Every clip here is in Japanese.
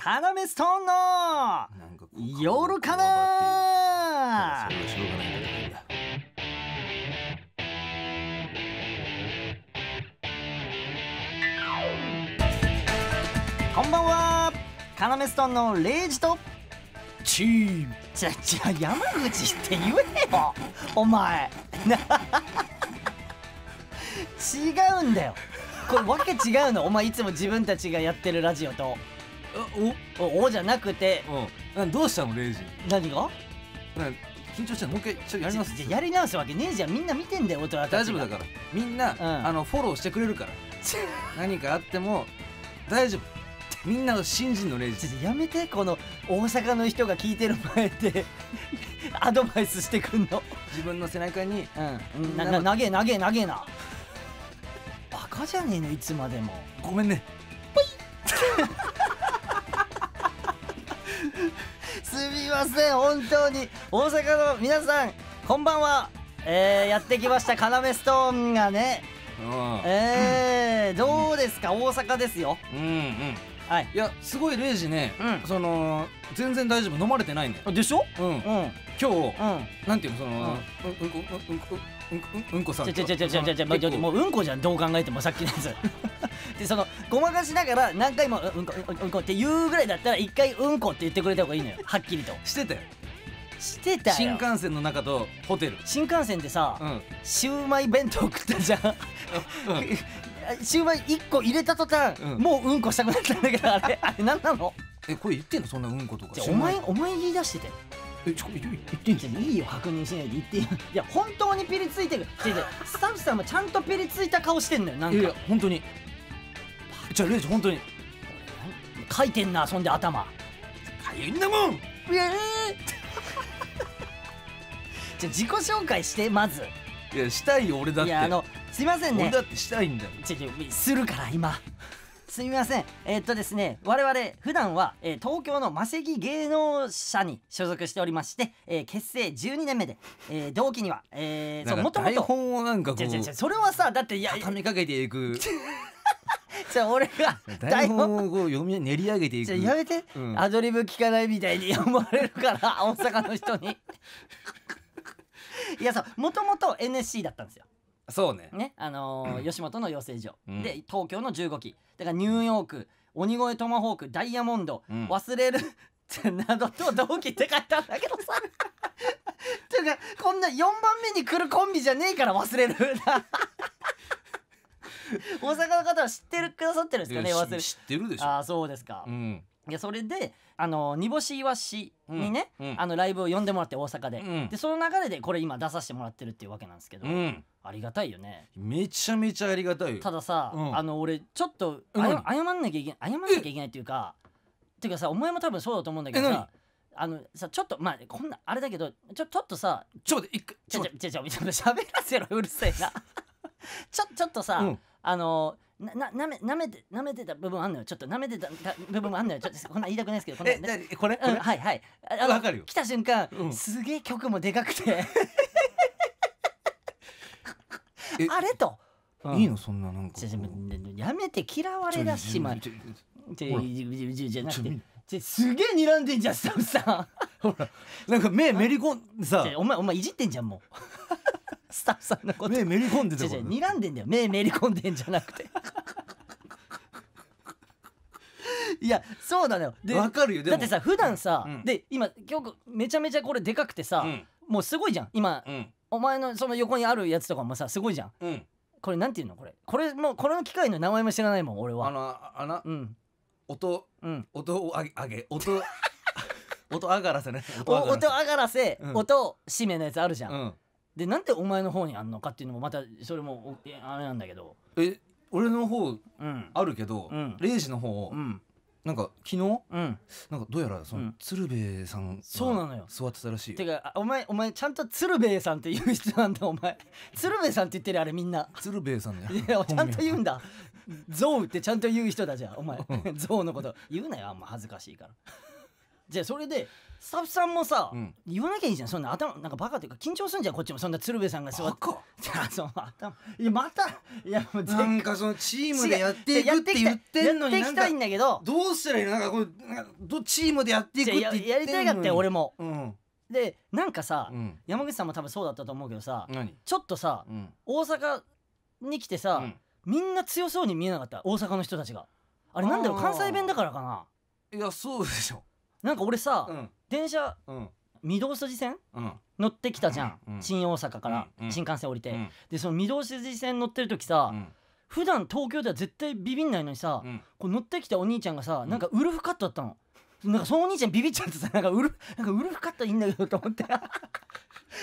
カナメストーンの夜かなこんばんはカナメストーンのレイジとチームじゃじゃ山口って言えよお前 違うんだよこれわけ違うのお前いつも自分たちがやってるラジオとおおおじゃなくてうんどうしたのレイジ何がな緊張してもう一回ちょやりますやり直すわけねえじゃんみんな見てんだよ大人大丈夫だからみんな、うん、あのフォローしてくれるから 何かあっても大丈夫みんなの新人のレイジやめてこの大阪の人が聞いてる前で アドバイスしてくんの自分の背中にうん、ん、なげ投なげ投なげなバカじゃねえのいつまでもごめんねすみません本当に大阪の皆さんこんばんは、えー、やってきました要ストーンがね、うん、えー、どうですか、うん、大阪ですようんうんはい、いやすごい0時ね、うん、その全然大丈夫飲まれてないんだよでしょうん、うん、今日、うん、なんていうのその、うん、うんうんうんうんこさんもううんこじゃんどう考えてもさっきのやつでそのごまかしながら何回もうんこうんこって言うぐらいだったら一回うんこって言ってくれた方がいいのよはっきりとしてたよしてたよ新幹線の中とホテル新幹線でさ、うん、シウマイ弁当食ったじゃん、うん、シウマイ1個入れた途端、うん、もううんこしたくなったんだけどあれあれ何なのえこれ言ってんのそんなうんことかお前お前言い出しててえちょ言ってんじゃんいいよ確認しないで言ってい や本当にピリついてるスタッフさんもちゃんとピリついた顔してんだよなんかいや本当にじゃあレイジ本当に書いてんなそんで頭かいんだもんええー、じゃあ自己紹介してまずいやしたいよ俺だっていやあのすいませんね俺だってしたいんだよするから今すみません。えー、っとですね、我々、普段は、えー、東京のマセギ芸能社に所属しておりまして、えー、結成12年目で、えー、同期には、えそう、もともと。台本をなんかこう。違う違うそれはさ、だって、いや、畳みかけていく。じゃ俺が台本を読み練り上げていくやめて、うん、アドリブ聞かないみたいに思われるから大阪の人に いやそうもともと NSC だったんですよそうねねあのー吉本の養成所、うんで東京の15期だからニューヨーク鬼越トマホークダイヤモンド、うん忘れるなどと同期って書いてあるんだけどさ ていうかこんな4番目に来るコンビじゃねえから忘れる 大阪の方は知ってるくださってるんですかね忘れる知ってるでしょああそうですか、うんいやそれであの煮干しイワシにね、うんあのライブを呼んでもらって大阪で,、うんでその流れでこれ今出させてもらってるっていうわけなんですけど、うんありがたいよねめちゃめちゃありがたいよたださ、うんあの俺ちょっとえ謝謝んなきゃいけない謝んなきゃいけないっていうかっていうかさお前も多分そうだと思うんだけどさあのさちょっとまあこんなあれだけどちょちょっとさちょっと待って一回ちちょょちょちょちょ喋らせろうるせえな ちょちょっとさ、うんあのなななめなめてなめてた部分あんのよちょっとなめてた部分あんのよちょっとこんな言いたくないですけどこの、ね、えこれ、うん、はいはいあわかるよ来た瞬間、うん、すげえ曲もでかくて あれと、うん、いいのそんななんかやめて嫌われだしまじゃなくてすげえ睨んでんじゃんスタッフさんほらなんか目めり込んでさお前お前いじってんじゃんもうスタッフさんのこと目めり込んでた違う睨んでんだよ目めり込んでんじゃなくていやそうだのよでわかるよでだってさ普段さ、うんで今今日めちゃめちゃこれでかくてさ、うんもうすごいじゃん今、うんお前のその横にあるやつとかもさすごいじゃんうんこれなんていうのこれこれもうこの機械の名前も知らないもん俺はあのあのうん音うん音を上げ上げ音 音上がらせね音上がらせ音上がらせ、うん音締めのやつあるじゃん、うんでなんでお前の方にあんのかっていうのもまたそれもあれなんだけどえ俺の方あるけど、うん、レイジの方、うん、なんか昨日、うん、なんかどうやらその、鶴瓶さんそうなのよ座ってたらしいてかお前お前ちゃんと鶴瓶さんって言う人なんだお前鶴瓶さんって言ってるあれみんな鶴瓶さんねいやちゃんと言うんだゾウってちゃんと言う人だじゃお前ゾウ のこと言うなよあんま恥ずかしいからじゃあそれでスタッフさんもさ、言わなきゃいいじゃんそんな頭なんかバカというか緊張すんじゃんこっちもそんな鶴瓶さんが座ってその頭いやまたいやもうなんかそのチームでやっていくって言ってんのにやっていきたいんだけどどうしたらいいのなんかこうなんかどチームでやっていくって言ってんのにやりたいかって俺も、うん、でなんかさ、うん、山口さんも多分そうだったと思うけどさちょっとさ、うん、大阪に来てさ、みんな強そうに見えなかった大阪の人たちがあれなんだろう関西弁だからかないやそうでしょなんか俺さ、うん電車うん御堂筋線うん乗ってきたじゃん、うん新大阪からうん新幹線降りて、うんでその御堂筋線乗ってる時さ、うん普段東京では絶対ビビんないのにさ、うんこう乗ってきたお兄ちゃんがさなんかウルフカットだったの。なんかそのお兄ちゃんビビっちゃってさなんかウルフ なんかウルフカットいいんだけどと思って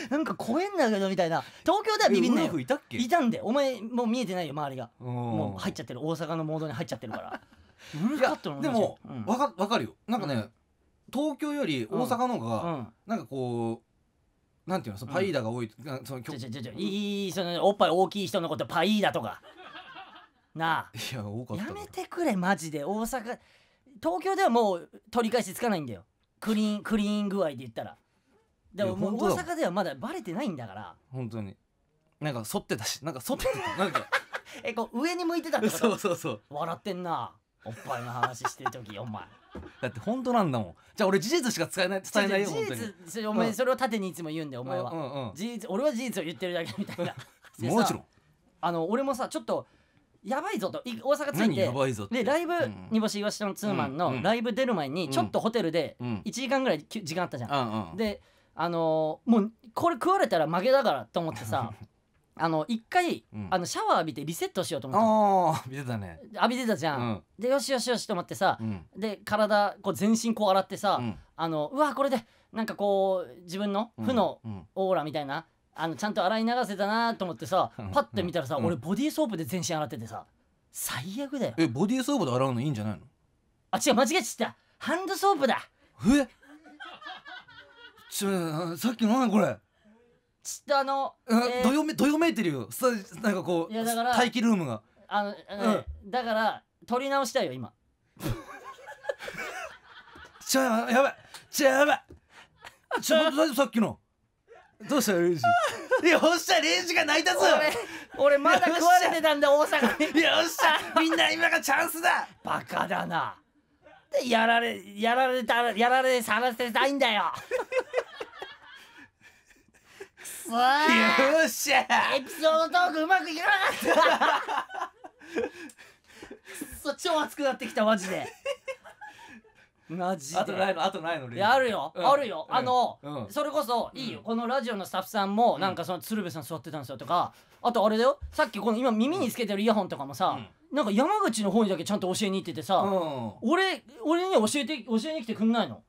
なんか怖えんだけどみたいな東京ではビビんないウルよフいたっけいたんでお前もう見えてないよ周りがもう入っちゃってる大阪のモードに入っちゃってるから ウルフカットのお兄ちゃんでも、うんわかわかるよなんかね東京より大阪の方が、なんかこうなんていうのそのパイーダが多い、うん、そのちょちょちょいいそのおっぱい大きい人のことパイーダとかなあいや多かったやめてくれマジで大阪東京ではもう取り返しつかないんだよクリーンクリーン具合で言ったらでももう大阪ではまだバレてないんだから本当になんか反ってたしなんか反ってたなんか えこう上に向いてたってことそうそうそう笑ってんなおっぱいの話してる時 お前だって本当なんだもんじゃあ俺事実しか使えない伝えないよ本当にお前それを縦にいつも言うんだよお前は、うんうん事実俺は事実を言ってるだけみたいな もちろんあの俺もさちょっとやばいぞと大阪着いてやばいぞでライブ、煮干し岩下のツーマンのライブ出る前にちょっとホテルで1時間ぐらい時間あったじゃん、うんうん、であのー、もうこれ食われたら負けだからと思ってさ あの一回、うんあのシャワー浴びてリセットしようと思っああ見てたね浴びてたじゃん、うんでよしよしよしと思ってさ、うんで体こう全身こう洗ってさ、うんあのうわこれでなんかこう自分の負のオーラみたいな、あのちゃんと洗い流せたなと思ってさうんパッて見たらさ、うん俺ボディーソープで全身洗っててさ最悪だよえボディーソープで洗うのいいんじゃないのあ違う間違えちゃったハンドソープだえさっきの何これちょっとあの、うえーどよめどよめいてるよさなんかこういやだから待機ルームがあの、あのねだから撮り直したいよ今 ちょやばいちょやばいちょ大丈夫さっきのどうしたレイジよっしゃレイジが泣いたぞ俺俺まだ食われてたんだ大阪によっしゃみんな今がチャンスだバカだなでやられやられたやられさらせたいんだよよっしゃエピソードトークうまくいかなか ったそ超熱くなってきたマジでマジであとないのあとないのいやあるよ、うん、あるよ、うん、あの、うん、それこそいいよ、このラジオのスタッフさんもなんかその鶴瓶さん座ってたんですよとか、あとあれだよさっきこの今耳につけてるイヤホンとかもさ、なんか山口の方にだけちゃんと教えに行っててさ、俺俺に教えて教えに来てくんないの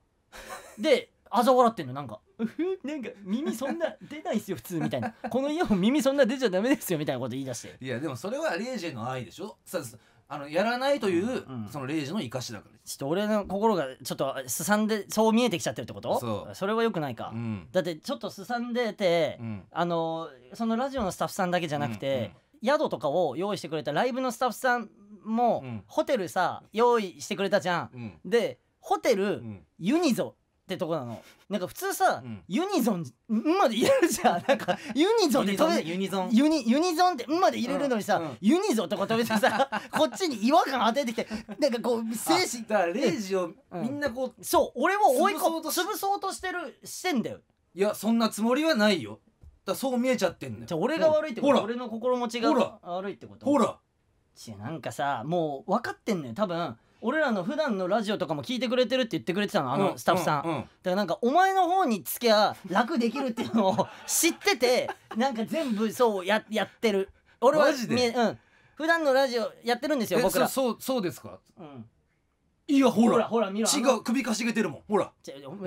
であざ笑ってんのなんか「う ふなんか耳そんな出ないっすよ普通」みたいな「このイヤホン耳そんな出ちゃダメですよ」みたいなこと言い出していやでもそれはレイジの愛でしょさあのやらないという、うんうん、そのレイジの生かしだからちょっと俺の心がちょっとすさんでそう見えてきちゃってるってことそうそれはよくないか、うん、だってちょっとすさんでて、うん、あのそのラジオのスタッフさんだけじゃなくて、うんうん、宿とかを用意してくれたライブのスタッフさんも、ホテルさ用意してくれたじゃん、でホテル、ユニゾってとこなのなんか普通さ、うんユニゾン「まで入れるじゃん なんかユニゾンで飛ユニゾンユニユニゾンって「まで入れるのにさ、うんうんユニゾンとか飛べてさ こっちに違和感当ててきてなんかこう精神だからレイジをみんなこう、そう俺を追い潰そと込し潰そうとしてるしてんだよいやそんなつもりはないよだそう見えちゃってんのよじゃあ俺が悪いってこほとら俺の心持ちがほら悪いってことほら違うなんかさもう分かってんのよ多分俺らの普段のラジオとかも聞いてくれてるって言ってくれてたのあのスタッフさん、だからなんかお前の方につけば楽できるっていうのを知ってて なんか全部そうややってる俺はマジで、うん、普段のラジオやってるんですよ僕らそうそうですか、うんいやほらほら見ろ違う首かしげてるもんほら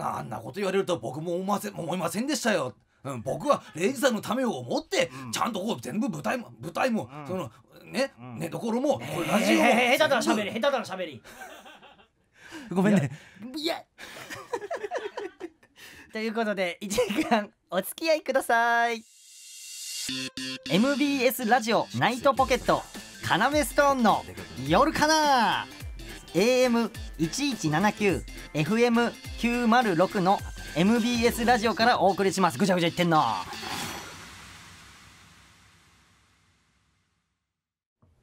あんなこと言われると僕も思わせ思いませんでしたようん、僕はレイジさんのためを思って、ちゃんとこう全部舞台も舞台も、そのね、ねどころもこれラジオ、えー、下手だな喋り下手だな喋り ごめんねいや ということで一時間お付き合いください MBS ラジオナイトポケットカナメストーンの夜かな a m 一一七九 f m 九マル六の MBS ラジオからお送りしますぐちゃぐちゃ言ってんの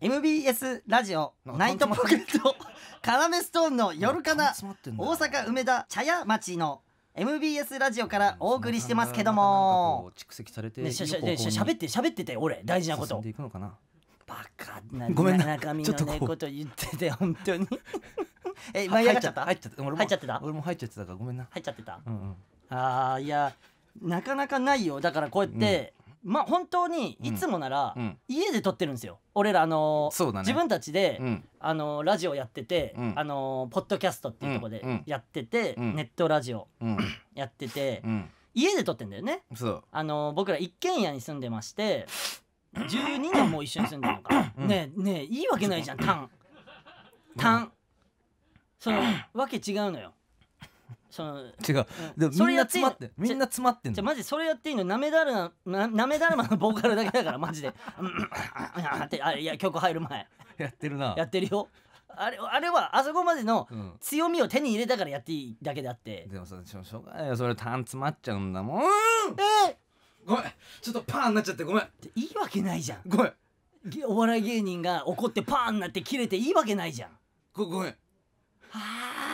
MBS ラジオナイトポケットカナメストーンの夜かな大阪梅田茶屋町の MBS ラジオからお送りしてますけども蓄積されてしゃしって喋ってて俺大事なことバカなごめんな中身のねこと言ってて本当に え舞いっちゃった入っちゃってた俺も入っちゃってたからごめんな入っちゃってた、ああいやなかなかないよだからこうやって、まあ、本当にいつもなら家で撮ってるんですよ、俺らあのそね自分たちで、うんあのラジオやってて、うんあのポッドキャストっていうところでやってて、うんネットラジオうんやってて、うん家で撮ってんだよねそうあの僕ら一軒家に住んでまして12年も一緒に住んでるのか、うんねえねえいいわけないじゃんタンタん、そのわけ違うのよその違う、でもみんな詰まってみんな詰まってんじゃマジそれやっていいのなめだるまなめだるまの ボーカルだけだからマジで「うんうんああってあいや曲入る前やってるなやってるよあれあれはあそこまでの強みを手に入れたからやっていいだけであって、でもさしょしょうがないよそれたん詰まっちゃうんだもんえっごめんちょっとパーになっちゃってごめんっていいわけないじゃんごめんお笑い芸人が怒ってパーンなって切れていいわけないじゃんごごめんはあ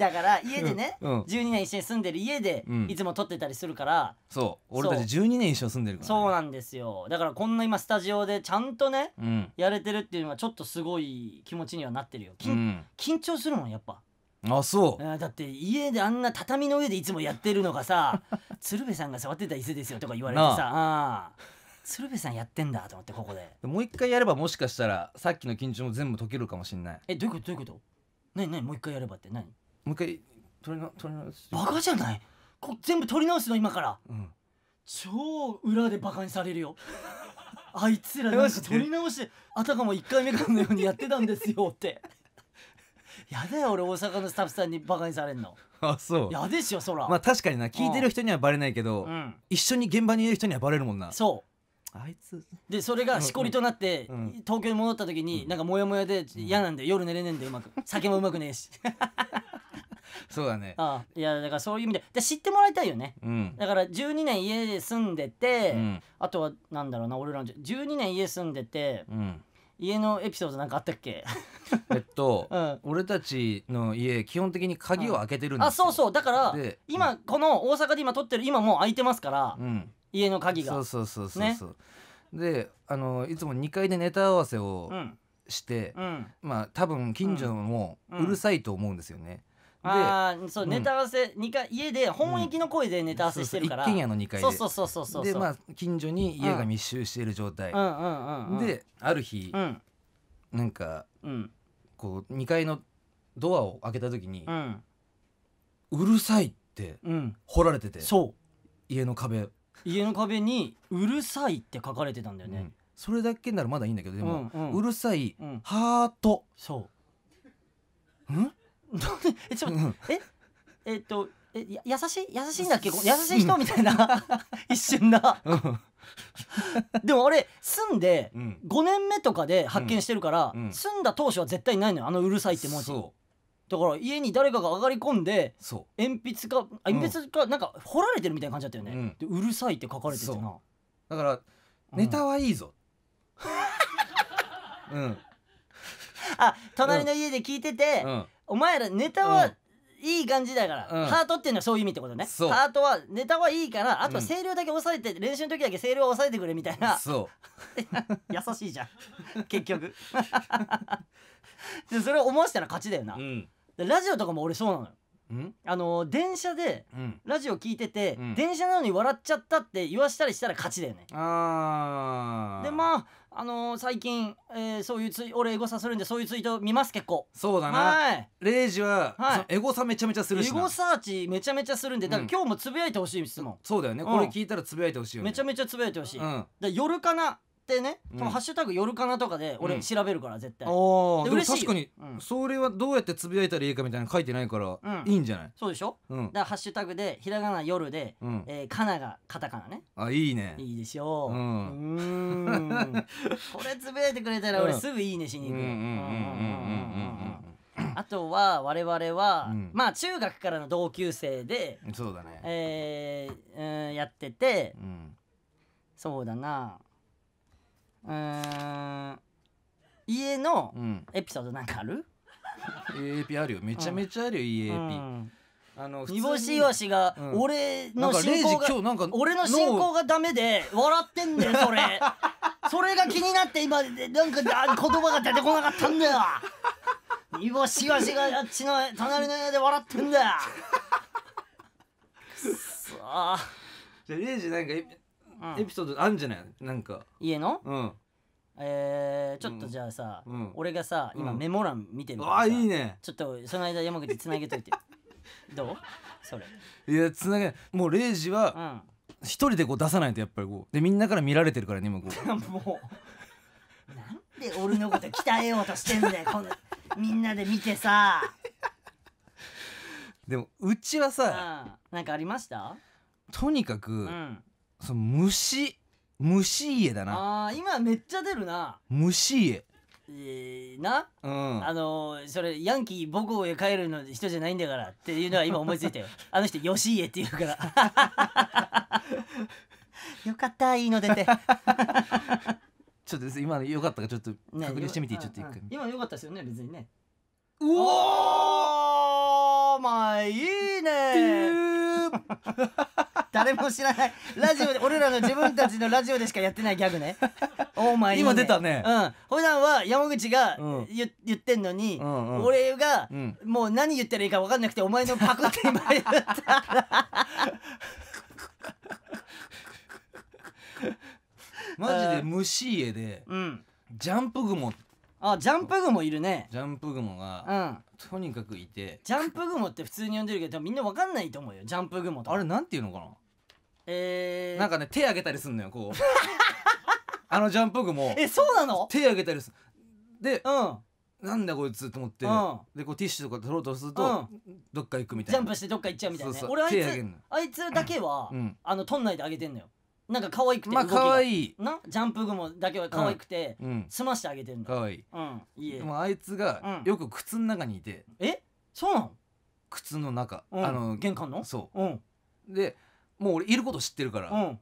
だから家でね、うん12年一緒に住んでる家でいつも撮ってたりするから、そう俺たち12年一緒に住んでるから、ね、そうなんですよだからこんな今スタジオでちゃんとねうんやれてるっていうのはちょっとすごい気持ちにはなってるよ、緊緊張するもんやっぱあそあだって家であんな畳の上でいつもやってるのがさ 鶴瓶さんが触ってた椅子ですよとか言われてさあ鶴瓶さんやってんだと思ってここでもう一回やればもしかしたらさっきの緊張も全部解けるかもしんないえどういうことどういうこと何何もう一回やればって何もう一回撮りなり直すバカじゃないこ全部取り直すの今から、うん、超裏でバカにされるよ あいつらなんかり直してあたかも1回目からのようにやってたんですよって やだよ俺大阪のスタッフさんにバカにされんの あそうやでしょそら、まあ確かにな聞いてる人にはバレないけど、うん、一緒に現場にいる人にはバレるもんなそうあいつでそれがしこりとなって、うんうん東京に戻った時に、なんかモヤモヤで嫌なんで夜寝れねえんでうまく酒もうまくねえし そうだねああいやだからそういう意味でで知ってもらいたいよね、うん、だから12年家で住んでて、うん、あとはなんだろうな俺らの12年家住んでて、うん、家のエピソードなんかあったっけ えっと、うん、俺たちの家基本的に鍵を開けてるんですよ、あそうそうだから今この大阪で今撮ってる今もう開いてますから、家の鍵がそうそうそうそうね、であのいつも2階でネタ合わせをして、まあ多分近所もうるさいと思うんですよね、ああそう、うん、ネタ合わせ2回家で本域の声でネタ合わせしてるから、そうそう一軒家の2階でそうそうそうそうでまあ近所に家が密集している状態、である日、うん、なんか、うん、こう2階のドアを開けた時に、うん、うるさいって掘られてて、そう家の壁家の壁に「うるさい」って書かれてたんだよね、それだけならまだいいんだけどでも、うんうん、るさい、ハートそううん えちょっと、ええっとえや優しい優しいんだっけ優しい人みたいな 一瞬な、でも俺住んで5年目とかで発見してるから、住んだ当初は絶対ないのよあのうるさいって文字だから家に誰かが上がり込んで鉛筆か鉛筆か、なんか掘られてるみたいな感じだったよね、でうるさいって書かれててなだからネタはいいぞ、うん、あ隣の家で聞いてて、うんお前らネタは、いい感じだから、うんハートっていうのはそういう意味ってことねハートはネタはいいからあとは声量だけ抑えて、練習の時だけ声量を抑えてくれみたいなそ 優しいじゃん結局 でそれを思わせたら勝ちだよな、うんラジオとかも俺そうなのようんあの電車でラジオ聞いてて、うん電車なのに笑っちゃったって言わしたりしたら勝ちだよねあでまああのー、最近、えー、そういうツイ俺エゴサするんでそういうツイート見ます結構そうだな、はい、レイジは、はい、エゴサめちゃめちゃするしエゴサーチめちゃめちゃするんでだから今日もつぶやいてほしい質問、うん、そうだよね、これ聞いたらつぶやいてほしいよ、ね、めちゃめちゃつぶやいてほしい、うん、だ夜かなってね、そのハッシュタグ夜かなとかで俺調べるから絶対、ああで嬉し確いかにそれはどうやってつぶやいたらいいかみたいなの書いてないからいいんじゃないそうでしょ、うだんからハッシュタグでひらがな夜で、うんえー、かながカタカナねあいいねいいでしょううんんこれつぶやいてくれたら俺すぐいいねしにうん行うんくうんうんうんあとは我々は、うんまあ中学からの同級生で、そうだねえーうんやっててうんそうだなうん家のエピソードなんかある AAP あるよめちゃめちゃあるよ EAP あの煮干しイワシが俺の進行今が、日なんか俺の進行がダメで笑ってんだよそれそれが気になって今なんかあ言葉が出てこなかったんだよ煮干しイワシがあっちの隣の家で笑ってんだよくっそじゃあレイジなんかエピソードあんじゃないなんか家のうんえー、ちょっとじゃあさ、うん俺がさ今メモ欄見てるからあさ、あいいねちょっとその間山口つなげといて どうそれいやつなげもうレイジは一人でこう出さないとやっぱりこうでみんなから見られてるからね今こうもうなんで俺のこと鍛えようとしてんだよこのみんなで見てさ、でもうちはうん、さなんかありましたとにかく、うんその虫虫家だなあ今めっちゃ出るな虫家えな、うん、あのー、それヤンキー母校へ帰るの人じゃないんだからっていうのは今思いついたよ あの人吉家っていうから よかったいいの出て ちょっと今のよかったかちょっと確認してみて、ね、ちょっと一回、今よかったですよね別にねうおーまあいいね 誰も知らないラジオで俺らの自分たちのラジオでしかやってないギャグね お前、今出たねうん普段は山口が言,、う言ってんのに、うんうん、俺が、もう何言ったらいいか分かんなくてお前のパクって今言った マジで虫家で、うん、ジャンプ雲あジャンプ雲いるねジャンプ雲が、うん、とにかくいてジャンプ雲って普通に呼んでるけどみんなわかんないと思うよジャンプ雲とあれなんていうのかなえー、なんかね手あげたりすんのよこう あのジャンプ雲えそうなの手あげたりすで、うん、なんだこいつと思って、うん、でこうティッシュとか取ろうとすると、うん、どっか行くみたいなジャンプしてどっか行っちゃうみたいな、ね、俺あいつあいつだけは、うん、あの取んないであげてんのよなんか可愛くてまあ可愛いなジャンプ雲だけは可愛くて、うん、済ましてあげてんだ可愛いうんいいでもあいつがよく靴の中にいて、うん、えそうなの靴の中、うん、あの玄関のそう、うん、でもう俺いること知ってるから、うん、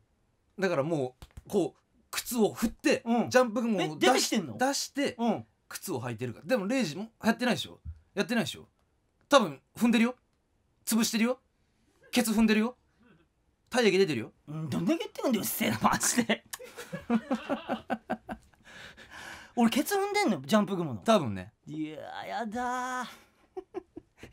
だからもうこう靴を振って、ジャンプ雲を出して出して、靴を履いてるからでもレイジもやってないでしょやってないでしょ多分踏んでるよ潰してるよケツ踏んでるよ体液出てるよどんだけ言ってんだよ失礼せえなマジで 俺ケツ踏んでんのよジャンプ雲の多分ねいやーやだー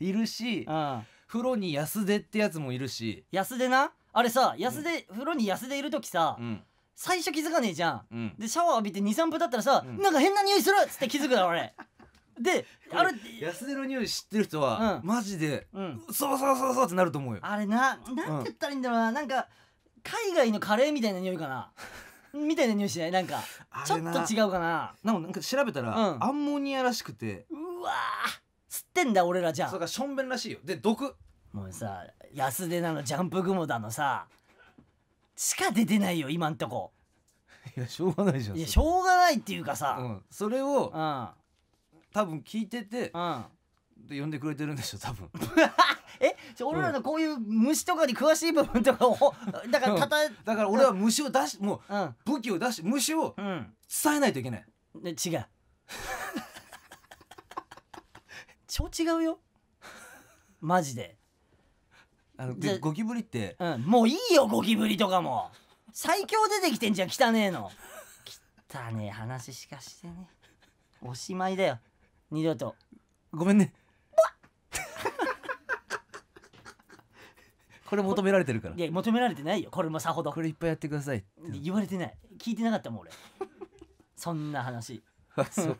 いるしうん、風呂に安出ってやつもいるし安でなあれさ安で、風呂に安でいる時さ、うん最初気づかねえじゃん、うんでシャワー浴びて23分だったらさ、うんなんか変な匂いするっつって気づくだろ俺であれ安寺の匂い知ってる人は、うんマジで、うんそうそうそうそうってなると思うよあれななんて言ったらいいんだろうな、なんか海外のカレーみたいな匂いかな みたいな匂いしないなんかちょっと違うかななんかなんか調べたら、うんアンモニアらしくてうわー吸ってんだ俺らじゃそれかがしょんべんらしいよで毒もうさ安出なのジャンプ雲だのさしか出てないよ今んとこいやしょうがないじゃんいやしょうがないっていうかさ、うん、それをうん多分聞いてて、で呼んでくれてるんでしょ多分 え俺らのこういう虫とかに詳しい部分とかを だからたた、うん、だから俺は虫を出しもう、うん、武器を出し虫を伝えないといけない、うん、違う 超違うよマジであのでゴキブリって、うん、もういいよゴキブリとかも最強出てきてんじゃん汚ねえの汚ねえ話しかしてねおしまいだよ二度とごめんね これ求められてるからいや求められてないよこれもさほどこれいっぱいやってください言われてない聞いてなかったもん俺 そんな話そう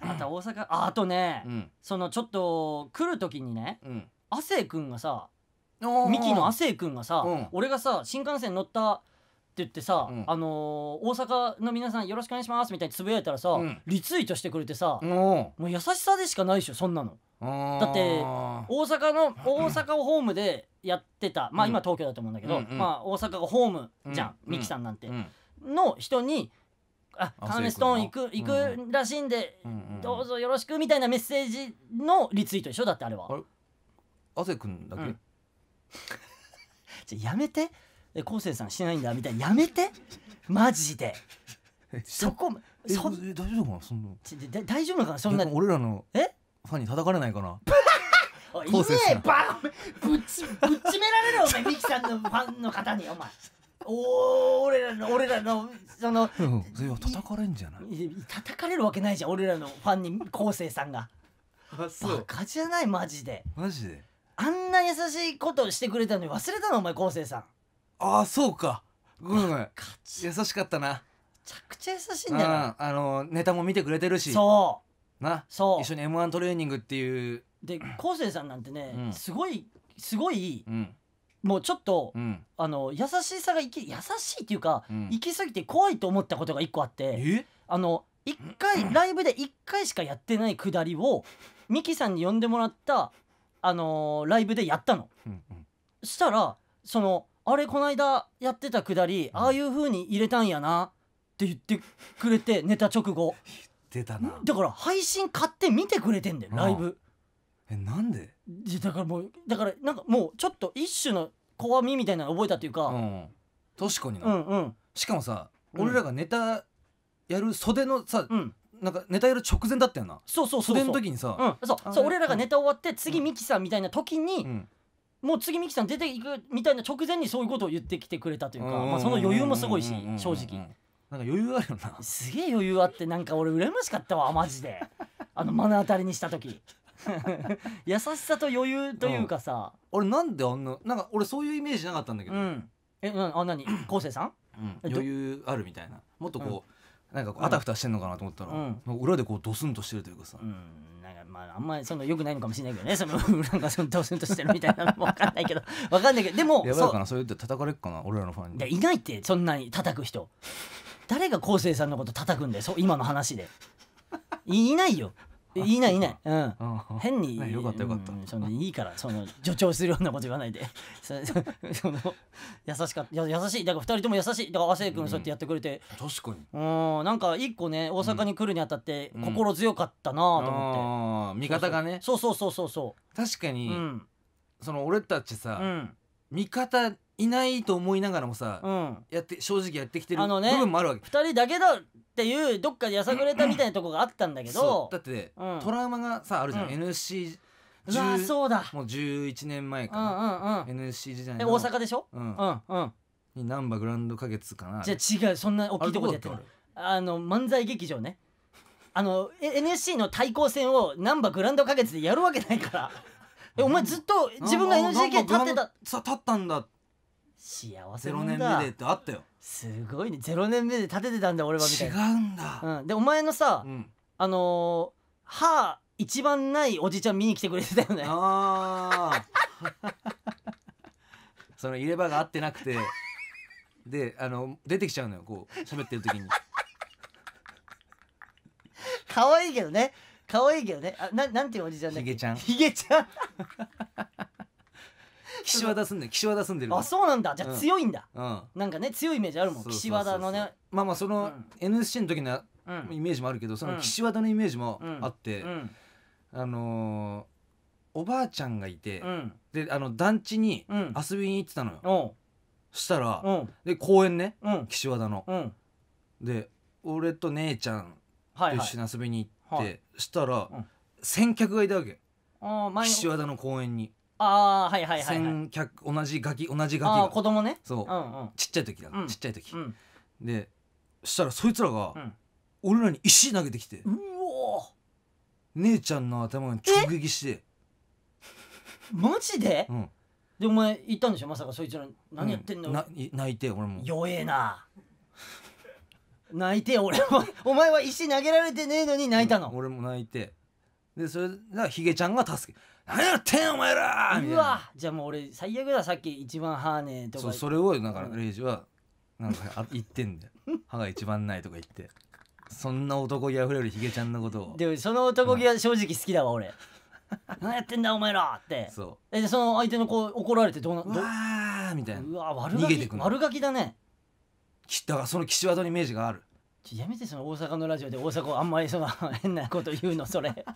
また 大阪ああとね、うん、そのちょっと来る時にね、うん、亜生君がさミキの亜生君がさ、うん、俺がさ新幹線乗ったって言ってさ、うんあのー大阪の皆さんよろしくお願いしますみたいにつぶやいたらさ、うんリツイートしてくれてさ、ももう優しさでしかないでしょそんなのだって大阪の大阪をホームでやってたまあ今東京だと思うんだけど、うんうんまあ、大阪がホームじゃん、うんミキさんなんて、うんの人に「あカーメストーン行く行くらしいんで、うんどうぞよろしく」みたいなメッセージのリツイートでしょだってあれはあれ亜生君だけ、うんじゃあやめてえ昴生さんしないんだみたいなやめてマジでそこそ大丈夫かなそんな大丈夫かなそんな俺らのえファンに叩かれないかな いねえばぶちちめられるお前ミキさんのファンの方にお前おお俺らの俺らのその、うん、いや叩かれんじゃない叩かれるわけないじゃん俺らのファンに昴生さんがバカじゃないマジでマジであんな優しいことをしてくれたのに忘れたのお前昴生さんああそうかごめんごめん優しかったなめちゃくちゃ優しいんだよなああのネタも見てくれてるしそうなそう一緒に m 1トレーニングっていうで昴生さんなんてね、うんすごいすごい、うんもうちょっと、うんあの優しさがいき優しいっていうか、うん行き過ぎて怖いと思ったことが一個あってえあの一回ライブで1回しかやってないくだりをミキさんに呼んでもらった、あのーライブでやったの。うんうんしたらそのあれこの間やってたくだり、ああいう風に入れたんやなって言ってくれて寝た直後言ってたなだから配信買って見てくれてんだよライブえなんでだからもうだからなんかもうちょっと一種の怖みみたいなの覚えたっていうか、うん、確かにな、うんうん、しかもさ、俺らがネタやる袖のさ、うんなんかネタやる直前だったよなそうそうそう袖の時にさ、うんそうそう俺らがネタ終わって次ミキさんみたいな時に、うんもう次ミキさん出ていくみたいな直前にそういうことを言ってきてくれたというか、まあ、その余裕もすごいし正直なんか余裕あるよなすげえ余裕あってなんか俺羨ましかったわマジで あの目の当たりにした時 優しさと余裕というかさ、うん、俺なんであんななんか俺そういうイメージなかったんだけど、うん、えなあ何 昴生さん、うん、余裕あるみたいなもっとこう、うん、なんかあたふたしてんのかなと思ったら、うん、裏でこうドスンとしてるというかさ、うん、なんかまああんまりそのよくないのかもしれないけどねその なんかそのドスンとしてるみたいなのも分かんないけど分 かんないけどでもやばいかなそう言って叩かれっかな俺らのファンにやいないってそんなに叩く人誰が昴生さんのこと叩くんだよそう今の話でいないよいないいない、うん、変に、よかったよかった、そのいいからその助長するようなこと言わないで その 優しかった優しいだから二人とも優しいだから亜生君そうやってやってくれて、確かにうんなんか一個ね大阪に来るにあたって心強かったなと思って、味方がねそうそうそうそうそう確かに、その俺たちさ、味方いないと思いながらもさ、やって正直やってきてる部分もあるわけ、ね、2人だけだっていうどっかでやさぐれたみたいなとこがあったんだけどだって、うんトラウマがさあるじゃん、うん n s c 1うわそうだもう11年前うんかうんうん NSC 時代えの大阪でしょうんうんうんに難波グランド花月かなじゃあ違うそんな大きいとこでやってるああの漫才劇場ねあの NSC の対抗戦を難波グランド花月でやるわけないから えお前ずっと自分が NGK 立ってた立った立ったんだっ幸せ0年目でってあったよすごいね0年目で立ててたんだ俺はみた違いな、うんだ、うん、でお前のさ、うん、あのー歯一番ないおじちゃん見に来てくれてたよねああ その入れ歯が合ってなくてであの出てきちゃうのよこう喋ってる時に 可愛いけどね可愛いけどねあななんていうおじちゃんだっけひげちゃんひげちゃん岸和田住んで岸和田住んでるあそうなんだじゃあ強いんだ、うん、なんかね強いイメージあるもん岸和田のねまあまあその NSC の時のイメージもあるけどその岸和田のイメージもあって、あのー、おばあちゃんがいて、であの団地に遊びに行ってたのよ、そしたら、で公園ね、岸和田の、で俺と姉ちゃんと一緒に遊びに行って、はいはい、したら、先客がいたわけ岸和田の公園にああはいはいはい、客同じガキ同じガキが子供ねそう、ちっちゃい時だ、ちっちゃい時、でそしたらそいつらが俺らに石投げてきて、うお姉ちゃんの頭に直撃して、マジで、うん、でお前言ったんでしょまさかそいつら何やってんの、ない泣いて俺も弱えな泣いてよ俺も お前は石投げられてねえのに泣いたの、俺も泣いてでそれがヒゲちゃんが助け何やってんお前らみたういなわじゃあもう俺最悪ださっき一番ハーネとかそうそれをだからレイジはなんかあ言ってんだよ 歯が一番ないとか言ってそんな男気あふれるヒゲちゃんのことをでもその男気は正直好きだわ俺 何やってんだお前らってそえでその相手の子怒られてどうなううわーみたいなうわ悪ガ逃げてキくの悪ガキだねだからその岸和田にイメージがあるちやめてその大阪のラジオで大阪あんまりその変なこと言うのそれ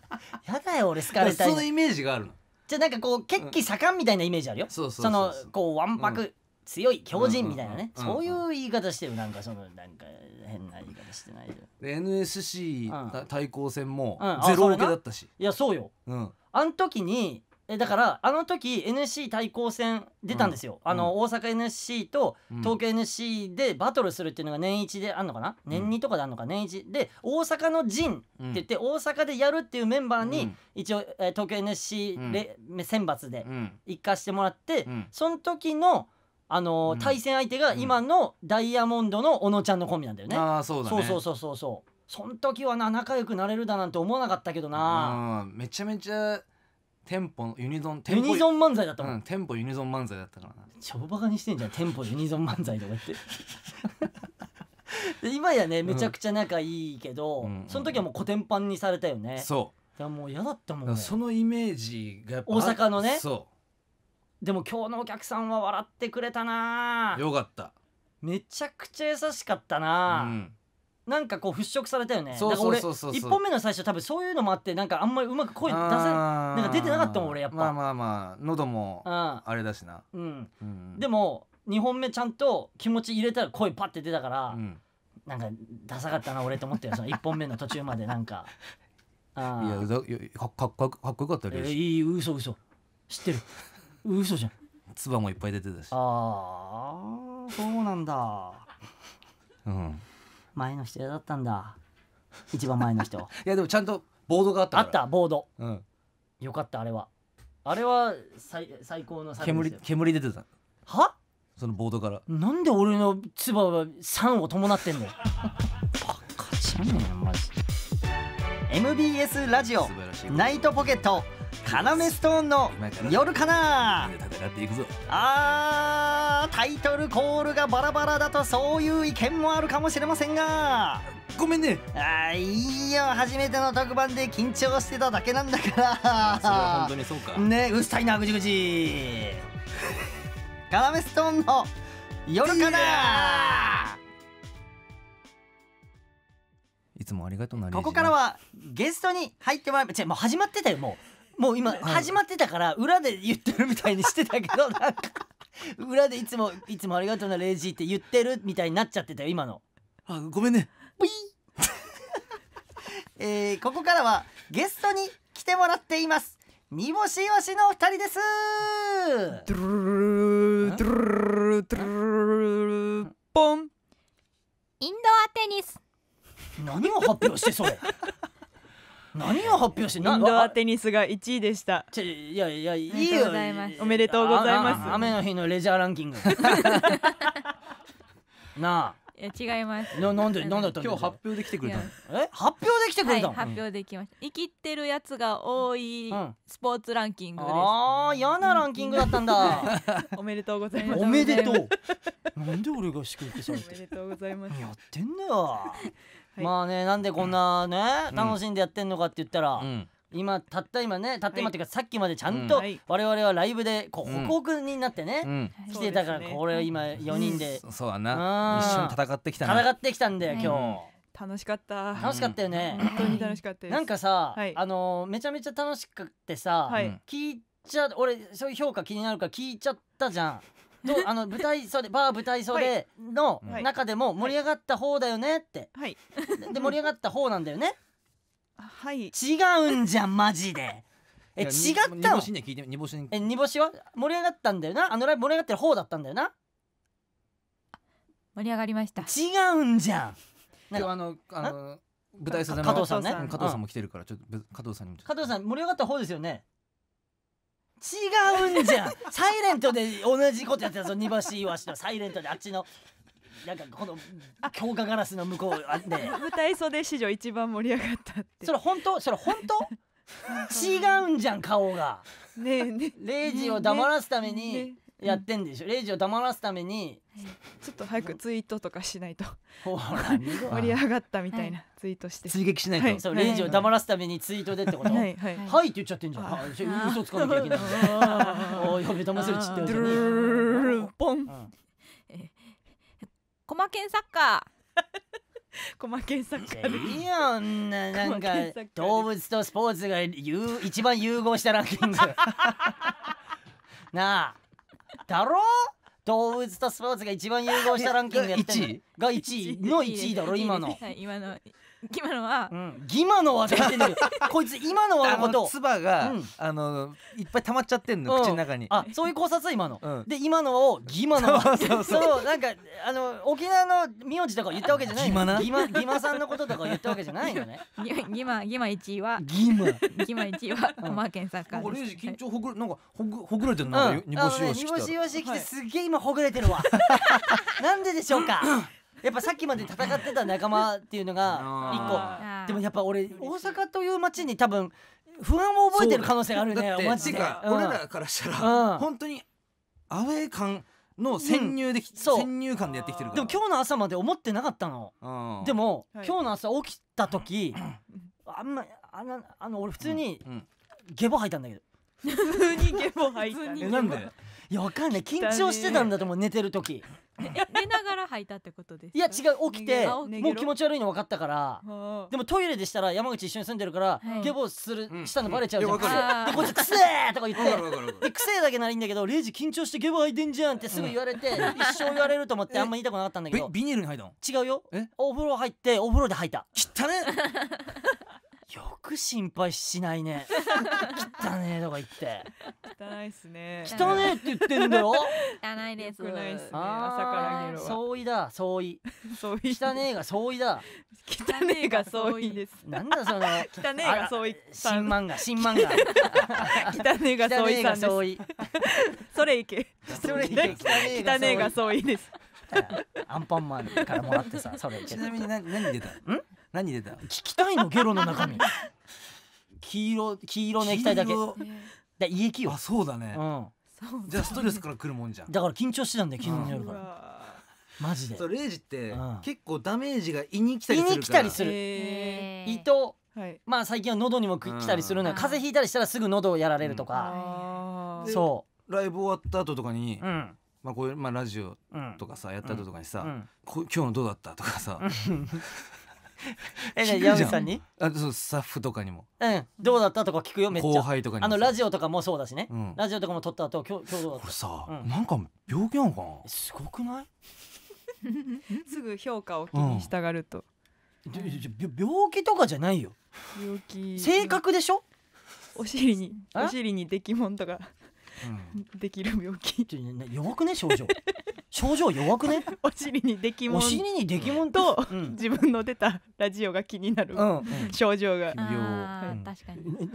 やだよ俺好かれたいそのイメージがあるのじゃあなんかこう血気盛んみたいなイメージあるよ、そうそうそのこうわんぱく、強い強靭みたいなね、うんうんうん、そういう言い方してるなんかそのなんか変な言い方してないで NSC、対抗戦もゼロオけだったし、いやそうよ、うん、あん時にえだからあの時 n c 対抗戦出たんですよ、うん、あの、大阪 NSC と東京 NSC でバトルするっていうのが年1であんのかな、年2とかであんのか年1で大阪の陣って言って大阪でやるっていうメンバーに一応、え東京 NSC れ、選抜で行かしてもらって、その時のあのー、対戦相手が今のダイヤモンドの小野ちゃんのコンビなんだよね。あそうだねそうそうそうそうそん時はな仲良くなれるだなんて思わなかったけどな。めちゃめちゃテンポユニゾンユニゾン漫才だったもん、うん、テンポユニゾン漫才だったからな超バカにしてんじゃんテンポユニゾン漫才とか言って 今やねめちゃくちゃ仲いいけど、うん、その時はもうコテンパンにされたよねそういやもう嫌だったもん、ね、そのイメージが大阪のねそうでも今日のお客さんは笑ってくれたなよかっためちゃくちゃ優しかったな、うんなんかこう払拭されたよねだから俺1本目の最初多分そういうのもあってなんかあんまりうまく声出せなんか出てなかったもん俺やっぱまあまあまあ喉もあれだしな、うん、うん、でも2本目ちゃんと気持ち入れたら声パッて出たから、うん、なんかダサかったな俺と思ってその1 本目の途中までなんか あいやかかかかっこよかったよ、えー、いい嘘嘘知ってる嘘じゃん唾もいっぱい出てたしああそうなんだうん前の人嫌だったんだ一番前の人 いやでもちゃんとボードがあったあったボード、うん、よかったあれはあれは最最高の煙煙出てたはそのボードからなんで俺の唾は酸を伴ってんの バカじゃねえマジ MBS ラジオナイトポケット要ストーンの夜かなあタイトルコールがバラバラだとそういう意見もあるかもしれませんがごめんねあいいよ初めての特番で緊張してただけなんだからそれは本当にそうかねうっさいなぐじぐじ要ストーンの夜かないつもありがとうここからはゲストに入ってもらえばもう始まってたよもうもう今始まってたから裏で言ってるみたいにしてたけど なんか裏でいつも「いつもありがとうなレイジー」って言ってるみたいになっちゃってたよ今の。あごめんね。えー、ここからはゲストに来てもらっています。煮干しわしのお二人です。ドゥルルドゥルルドゥルポン。インドアテニス。何を発表してそれ。何を発表してインドアテニスが1位でしたいやいやいいよおめでとうございます雨の日のレジャーランキング なあいや違いますななんでなんだった今日発表できてくれたえ発表できてくれた、はい、発表できました生きてるやつが多いスポーツランキングです、うん、ああ嫌なランキングだったんだ おめでとうございますおめでとうなんで俺が祝福されておめでとうございますやってんだよまあねなんでこんなね、楽しんでやってんのかって言ったら、今たった今ねたった今っていうか、さっきまでちゃんと我々はライブでこうホクホクになってね、来てたからこれ今4人で、そうだな一緒に戦ってきた戦ってきたんだよ今日。楽しかった楽しかったよね、本当に楽しかったなんかさ、あのめちゃめちゃ楽しくてさ、聞いちゃ俺そういう評価気になるから聞いちゃったじゃん あの舞台袖バー舞台袖の中でも盛り上がった方だよねって、はいで 盛り上がった方なんだよねはい違うんじゃんマジでえ違ったのし聞いて煮干しにえ煮干しは盛り上がったんだよなあのライブ盛り上がってる方だったんだよな盛り上がりました。違うんじゃんなんかあのあの舞台袖の加藤さんね加藤さんも来てるからちょっと加藤さんにも加藤さん盛り上がった方ですよね違うんじゃんサイレントで同じことやってたぞ煮干しイワシのサイレントであっちのなんかこの強化ガラスの向こうあって舞台袖史上一番盛り上がったってそれ本当それ本当違うんじゃん顔がねえねえレイジを黙らすために、ねねやってんでしょ、うレイジを黙らすためにちょっと早くツイートとかしないとほら盛り上がったみたいなツイートして追撃しないと、はいそうレイジを黙らすためにツイートでってことはいはいはいって言っちゃってんじゃんあじゃ嘘つかなきゃいけないおいやべ騙せるちってドゥルルルルポンコマケンサッカーコマケンサッカーいいよんななんか動物とスポーツがゆ一番融合したランキングなあだろ動物とスポーツが一番融合したランキングやってが1位の1位だろ今の、今の今のは、うん、今のはって言 こいつ今のはのことが、うん、あのいっぱい溜まっちゃってんの、うん、口の中にあそういう考察今の、うん、で今のを「ギの」そうそうなんかあの沖縄の名字とか言ったわけじゃないギマなさんのこととか言ったわけじゃないのね ギマギ1位はギマギ1位はマ緊張ほぐなんかほぐほぐれてるな煮干煮干しよし来てすげえ今ほぐれてるわ なんででしょうかやっぱさっきまで戦ってた仲間っていうのが 一個でもやっぱ俺大阪という街に多分不安を覚えてる可能性あるねマジで、俺らからしたら、本当にアウェー感の潜入で、うん、入感でやってきてるでも今日の朝まで思ってなかったのでも、はい、今日の朝起きた時あんまあのあの俺普通に、うん、ゲボ吐いたんだけど普通にゲボ吐いた、ね、なんでいやわかんない緊張してたんだと思う寝てる時寝ながら履いたってことですいや違う起きてもう気持ち悪いの分かったからでもトイレでしたら山口一緒に住んでるから、はい、ゲボするしたのバレちゃうじゃん、うん、でこっちくせえとか言ってくせえだけならいいんだけどレイジ緊張してゲボ履いてんじゃんってすぐ言われて、うん、一生言われると思ってあんま言いたくなかったんだけどビニールに吐いたの違うよお風呂入ってお風呂で履いた汚ね よく心配しないね汚ねえとか言って汚いっすね汚ねえって言ってんだよ汚いですよないっすね朝からゲロは相だ相違汚ねえが相違だ汚ねえが相違ですなんだその汚ねえが相違新漫画新漫画汚ねえが相違さんですそれいけそれいけ汚ねえが相違ですアンパンマンからもらってさそれちなみに何何出たん何出た聞きたいのゲロの中身 黄色黄色の液体だけだ胃液よあそうだね、うん、じゃあストレスからくるもんじゃんだから緊張してたんだよ昨日の夜から、うん、マジでそうレイジって、うん、結構ダメージが胃に来たりする胃に来たりする胃と、はい、まあ最近は喉にも来たりするのよ風邪ひいたりしたらすぐ喉をやられるとか、そうライブ終わった後とかに、うんまあこういうまあ、ラジオとかさ、やった後とかにさ、こ「今日のどうだった?」とかさ えじゃあ山さんにあそうスタッフとかにもうんどうだったとか聞くよめっちゃ後輩とかにあのラジオとかもそうだしね、うん、ラジオとかも撮った後今日今日どうだったこれさ、うん、なんか病気なのかなすごくない すぐ評価を気にしたがると、うん、病気とかじゃないよ病気性格でしょお尻にお尻にできもんとかできる病気弱くね症状 症状弱くねお尻にできもんお尻にできもんと、自分の出たラジオが気になる、症状が、は確かに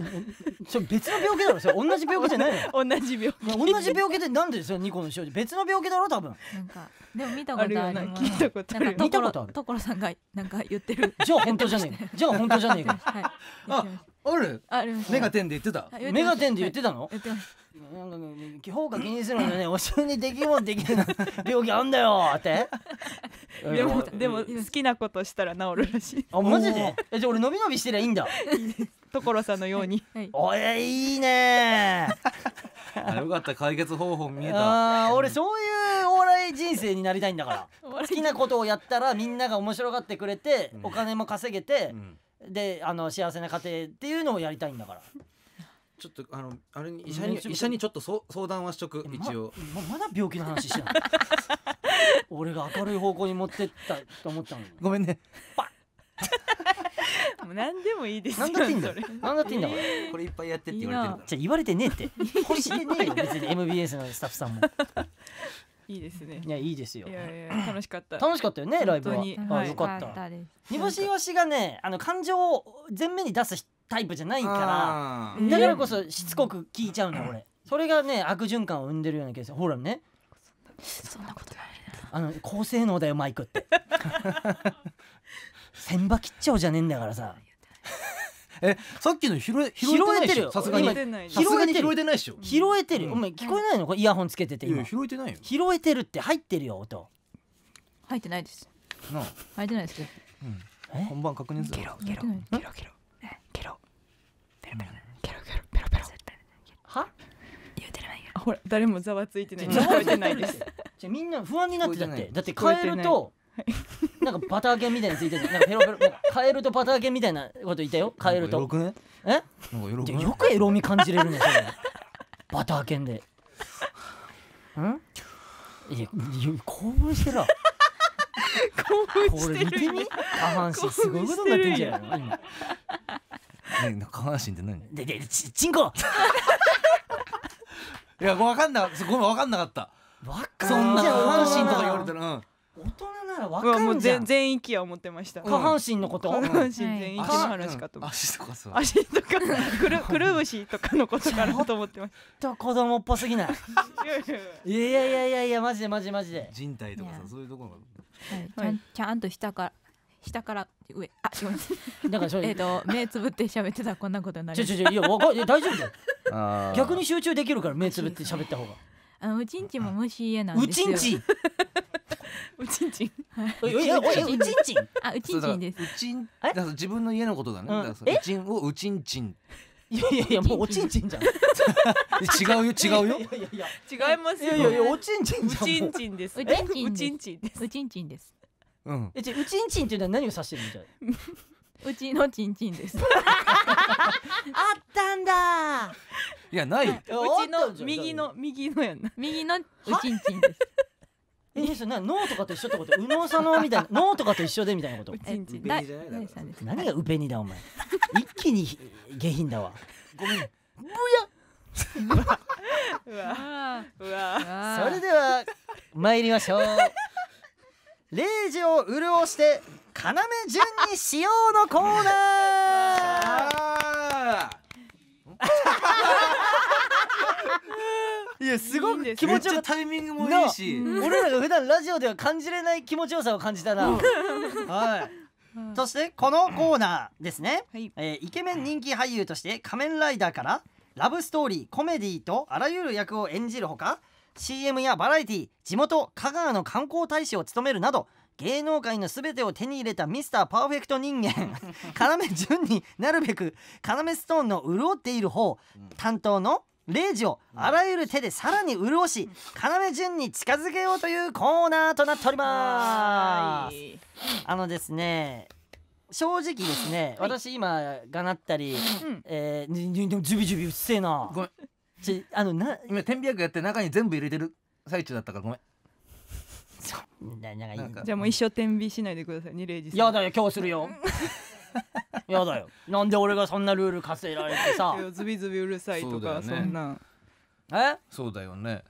そ別の病気だろそれ同じ病気じゃないの 同じ病気同じ病気でなんでその2個の症状別の病気だろ多分なんかでも見たことある聞いたことある見たことある所さんがなんか言ってるじゃあ本当じゃねえじゃあ本当じゃねえか、はい、ああるあるましたメガテンで言ってたあ言ってまメガテンで言ってたのやってますなんかね、評価気にするのね、お尻に できるもんできる病気あんだよって。でもでも好きなことしたら治るらしいあ、マジで、え、じゃ、俺伸び伸びしてりゃいいんだ。所さんのようにはいおい、いいねあよかった解決方法見えたあ、俺そういうお笑い人生になりたいんだから。好きなことをやったら、みんなが面白がってくれて、うんお金も稼げてう、んであの幸せな家庭っていうのをやりたいんだからちょっとあのあれに医者に医者にちょっとそ相談はしとく一応ままだ病気の話してない 俺が明るい方向に持ってったと思ったのにごめんねバッ 何でもいいですよ何だっていいんだよ何だっていいんだからこれいっぱいやってって言われてるじゃ言われてねえってこれしてねえよ別に MBS のスタッフさんもいいですねいやいいですよいやいや楽しかった楽しかったよねライブはあよかった煮干しわしがねあの感情を前面に出すタイプじゃないからだからこそしつこく聞いちゃうの俺それがね悪循環を生んでるような気がするほらねそんなことないあの高性能だよマイクって 千葉吉兆じゃねえんだからさえさっきの拾え拾えてるさすがに拾えてないでしょ拾えてる、お前聞こえないのこれイヤホンつけてて今拾えてないよ拾えてるって入ってるよ音入ってないですな入ってないですけど、本番確認するゲロゲロゲロゲロゲロペロペロゲロゲロペロペロは言ってないよほら誰もざわついてないざわついてないですじゃみんな不安になってたってだって変えると なんかバター犬みたいについてなんかペロペロなんかカエルとバター犬みたいなこと言ったよカエルとよくねえなんかよくエロみ感じれるんでねそれバター犬でうんいや興奮してるわ興奮してるこれ見てみ下半身すごいことになってんじゃないの今ね下半身って何ででちちんこいやわかんなごめんわかんなかった分かんそんな下半身とか言われたら、うん、大らわかるじゃん全域は思ってました下半身のこと下半身全域の話かと足とかさ足とか くるくるぶしとかのことかなと思ってましちょっと子供っぽすぎない いやいやいやいやマジでマジマジで人体とかさそういうところちゃんちゃんと下から下から上あすみませんだから えっと目つぶって喋ってたらこんなことになるちょちょちょいやわか大丈夫だよ逆に集中できるから目つぶって喋った方があのうちんちも虫嫌なんですようちんちおちんちん。おいおいちんちん。あ、うちんちんです。うちん、だ自分の家のことだね。うちんをうちんちん。いやいやいやもうおちんちんじゃん。違うよ違うよい。やいや違いますよ。いやいやおちんちんうちんちんです。うちんちんうちんちんです。うちんちんです。うん。えちうちんちんっていうのは何を指してるんじゃうちのちんちんです。あったんだ。いやない。うちの右の右のやん右のうちんちんです。えそれな脳とかと一緒ってこと右脳左脳みたいな脳とかと一緒でみたいなことうちんち何ん何がウペニだお前一気に下品だわごめんブうわうわヤそれでは参りましょうレイジを潤して要順にしようのコーナーあいやすごく気持ちよくタイミングもいいし、俺らが普段ラジオでは感じれない気持ちよさを感じたな、はいそしてこのコーナーですね、はい、えー、イケメン人気俳優として「仮面ライダー」からラブストーリーコメディーとあらゆる役を演じるほか CM やバラエティ地元香川の観光大使を務めるなど芸能界の全てを手に入れたミスターパーフェクト人間 要潤になるべく要ストーンの潤っている方担当の0時をあらゆる手でさらに潤し要潤に近づけようというコーナーとなっておりますあのですね正直ですね、私今がなったり、うん、えー、でもジュビジュビうっせえなごめんちあのな今天秤薬やって中に全部入れてる最中だったからごめんじゃあもう一生天秤しないでくださいねレイジさんいやだよ今日するよ やだよなんで俺がそんなルール課せられてさズビズビうるさいとかそ,、そんなえそうだよね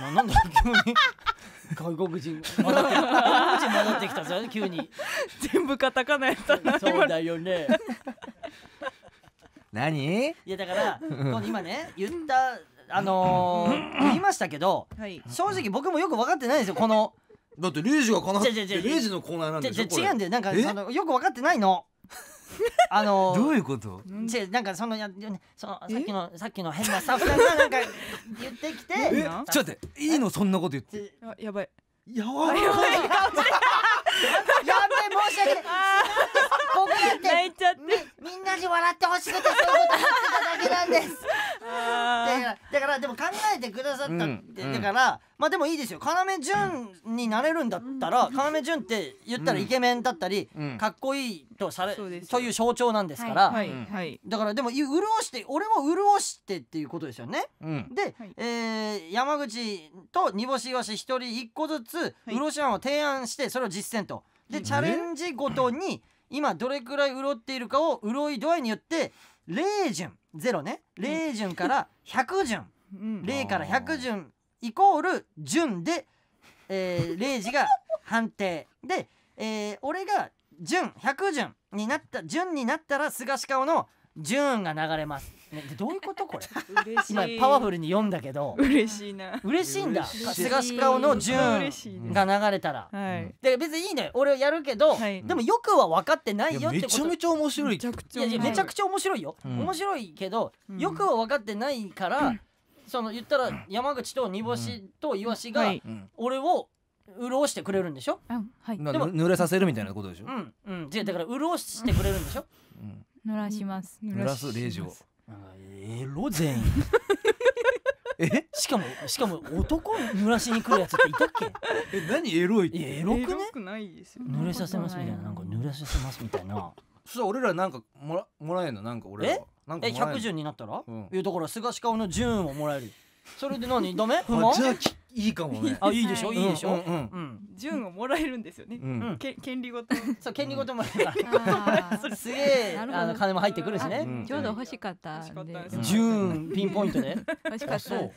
ななんだ急に 外国人戻って外国人戻ってきたぞ急に全部カタカナやったなそうだよね何いやだから今ね言ったあのー、言いましたけど、はい、正直僕もよく分かってないですよこのだってレュジがかなってリュジのコーナーなんでしょ違うんだよなんかあのよく分かってないの あのー、どういうこと違うなんかそのやそのさっきのさっきの変なスタッフさんがなんか言ってきてえちょっと待っていいのそんなこと言ってやばいやばいやばい やべ申し訳ない泣いちゃってみんなに笑ってほしくてそういうことだけなんですだからでも考えてくださったってだからまあでもいいですよ要潤になれるんだったら要潤って言ったらイケメンだったりかっこいいとされそという象徴なんですからはいだからでも潤して俺も潤してっていうことですよねでえ山口と煮干しわし一人一個ずつ潤し案を提案してそれを実践とでチャレンジごとに、今どれくらい潤っているかを潤い度合いによって0順0ね0順から100順、うん、0から100順イコール順で、えー、0時が判定で、えー、俺が順100順になった順になったら菅氏顔の順が流れますね、どういうことこれ 今パワフルに読んだけど嬉しいな嬉しいんだすがし顔の順が流れたら、はい、で別にいいね俺やるけど、はい、でもよくは分かってないよってことめちゃめちゃ面白いめちゃくちゃめちゃちゃ面白いよ、うん、面白いけど、よくは分かってないから、うん、その言ったら山口と煮干しとイワシが俺を潤してくれるんでしょ、うんはい、でも濡れさせるみたいなことでしょうん、うん、だから潤してくれるんでしょ、うん、濡らします濡らすレイジをエロ全員え しかもしかも男濡らしに来るやつっていたっけえ何エロいってエロくね濡れさせますみたいななんか濡れさせますみたいな そしたら俺らなんかもらもらえんのなんか俺らなえかえ百順になったら、うん、いやだから菅氏顔の順をもらえるそれで何ダメ不満いいかもね。あいいでしょ、い、いでしょ。うんうん順をもらえるんですよね。うんけ権利ごと。そう権利ごともらえば。すげえあの金も入ってくるしね。ちょうど欲しかったん順ピンポイントで。欲しかった。はい。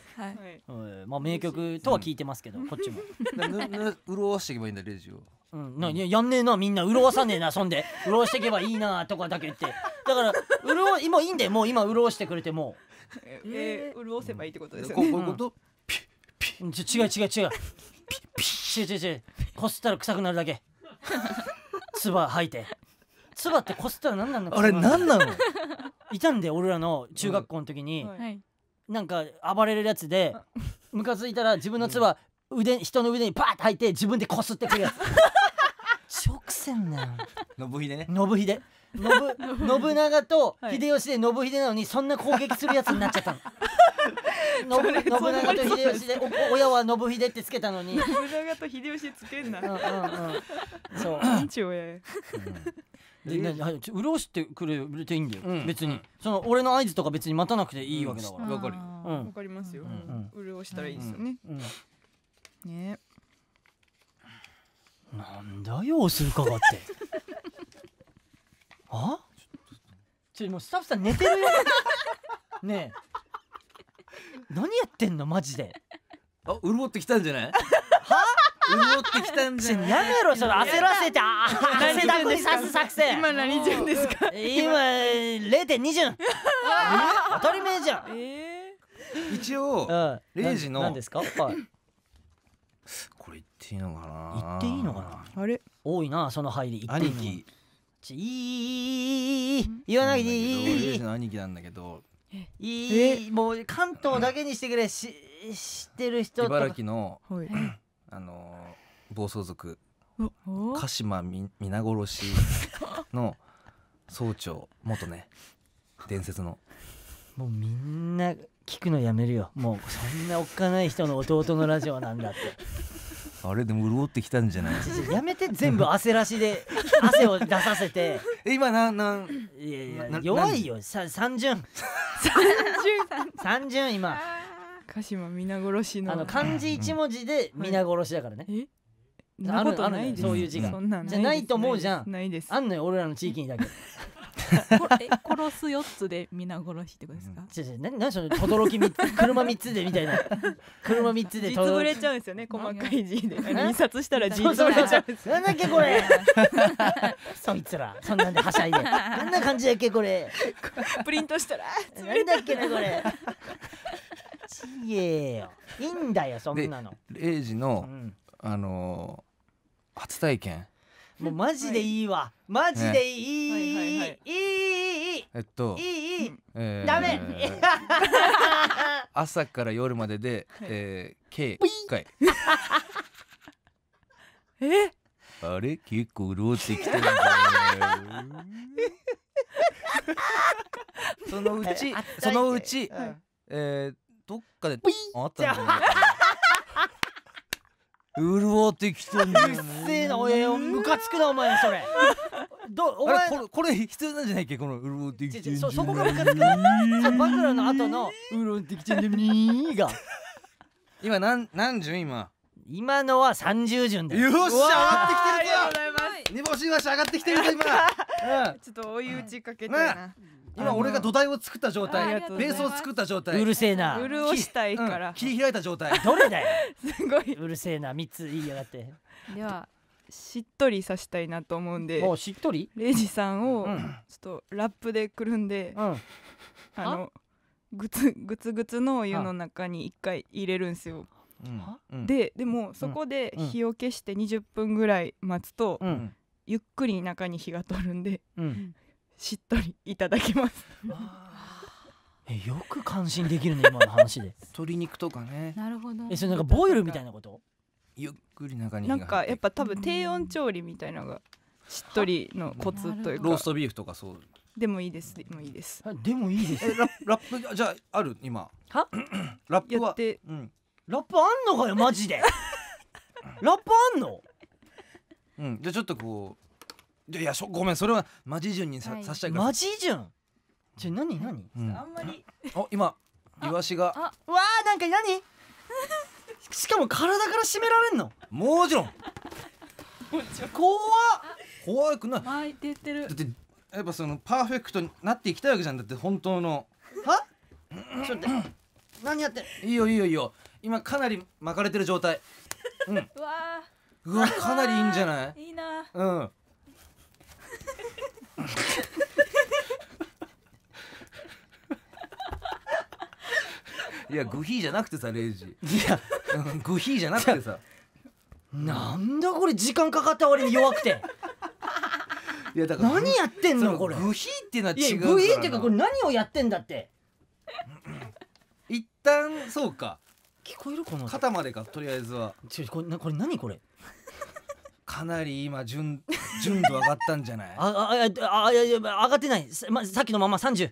まあ名曲とは聞いてますけどこっちも。潤していけばいいんだレジを。うん、なやんねえなみんな潤さねえなそんで潤していけばいいなとかだけ言ってだから潤今いいんだよもう今潤してくれてもええー、潤せばいいってことですよね、こういうこと、ピ違う違う違うピピ違う違う違うこすったら臭くなるだけ唾吐いて唾ってこすったら何なのあれ何なのいたんで俺らの中学校の時に、なんか暴れるやつでムカついたら自分の唾、腕人の腕にパーって吐いて自分でこすってくるやつ直線 なの信秀ね信秀信長と秀吉で信秀なのにそんな攻撃するやつになっちゃったの 信長と秀吉で親は信秀ってつけたのに 信長と秀吉つけんな、ううんん、そう父 親で何潤してくれていいんだよ、別にその俺の合図とか別に待たなくていいわけだからわ、かるわ、かりますよ、うん、潤したらいいですよね、ねなんだよするかがってあちょもうスタッフさん寝てるよねえ何やってんのマジであ潤ってきたんじゃない潤 ってきたんじゃないやめろその焦らせて汗だくにさす作戦今何順ですか今零点二順当たり前じゃん、一応0時の何ですか、はい、これ言っていいのかな言っていいのかなあれ多いなその入り兄貴。ていいのかなちいい言わないでいい兄貴なんだけどいいもう関東だけにしてくれし知ってる人茨城の、はい、あの暴走族鹿島皆殺し の総長元ね伝説のもうみんな聞くのやめるよもうそんなおっかない人の弟のラジオなんだってあれでも潤ってきたんじゃない やめて全部汗らしで 汗を出させて今なんなんいやいや弱いよさ三巡三巡今鹿島皆殺しのあの漢字一文字で皆殺しだからね、はい、あるあるそういう字が、じゃないと思うじゃんないですあんのよ俺らの地域にだけえ殺す四つで皆殺しってことですか、違う違う何何その轟きつ車三つでみたいな 車三つで実ぶれちゃうんですよね細かい字で印刷したら字潰れちゃうんですなんだっけこれ そいつらそんなんではしゃいでどんな感じだっけこれプリントしたら潰れだっけなこれちえよいいんだよそんなの0時の、うん、あのー、初体験もうマジでいいわ、マジでいい、いいいいいいえっといいいいえダメ 朝から夜までで、え計一回えあれ結構潤ってきてるんだそのうちそのうち、えどっかであったんだ潤ってきてるうっせえなおえムカつくなお前それ どお前これこれ必要なんじゃないっけこの潤ってきてるそこがムカつくなバクラの後の潤 ってきてるにーが今何何順今今のは三十順だよ。よっしゃ上がってきてるぞ。煮干しわし上がってきてるぞ今。うん、ちょっと追い打ちかけてな。うん今俺が土台を作った状態ベースを作った状態うるせえな潤したいから、切り開いた状態どれだよ すごいうるせえな3つ言いやがってではしっとりさしたいなと思うんでもうしっとりレイジさんをちょっとラップでくるんで、うん、あのグツグツグツの湯の中に一回入れるんですよ、ででもそこで火を消して20分ぐらい待つと、ゆっくり中に火が通るんで、しっとりいただきます えよく感心できるね今の話で 鶏肉とかねなるほどえそれなんかボイルみたいなことゆっくり中になんかやっぱ多分低温調理みたいなのがしっとりのコツというかローストビーフとかそうでもいいですでもいいですでもいいですララップじゃある今は ラップはうん、ラップあんのかよマジで ラップあんのうんじゃあちょっとこういやそごめんそれはマジ順にさ、はい、さしたいからマジ順じゃ何何、うん、あんまりあ今イワシがあわーなんか何しかも体から締められんのもちろん怖っ怖くない巻いてってるだってやっぱそのパーフェクトになっていきたいわけじゃんだって本当のはちょっと何やっていいよいいよいいよ今かなり巻かれてる状態うん うわうわかなりいいんじゃないいいなうんいやグヒーじゃなくてさレイジいやグヒーじゃなくてさなんだこれ時間かかった割に弱くていやだから何やってんのこれグヒーっていうのは違うからな V っていうかこれ何をやってんだって一旦そうか聞こえるこの肩までかとりあえずはちょこれなこれ何これかなり今純純 度上がったんじゃないあああいやいや上がってないさ,、ま、さっきのまま30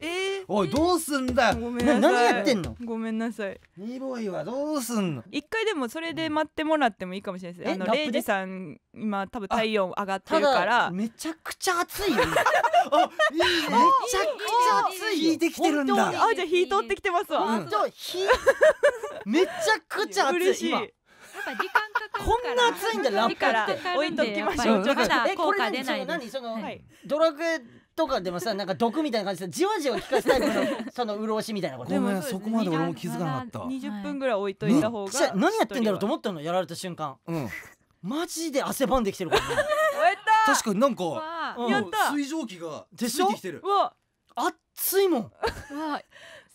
えー、おいどうすんだごめんなさい何やってんのごめんなさいニボイはどうすんの一回でもそれで待ってもらってもいいかもしれないです、あのレイジさん今多分体温上がってるからめちゃくちゃ暑いよあいい、めちゃくちゃ暑い引 いてきてるんだあじゃあ火通ってきてますわ、うん、めちゃくちゃ暑い嬉しいやっぱ時間こんな暑いんだラップって置いときましょう。えこれ何その、はい、ドラクエとかでもさなんか毒みたいな感じでじわじわ効かせたいの その潤しみたいなこと。でもそこまで俺も気づかなかった。二十分ぐらい置いといた方が。何やってんだろうと思ったのやられた瞬間。うん。マジで汗ばんできてるから、ね。確かになんか、やった水蒸気が出てきてる。熱いもん。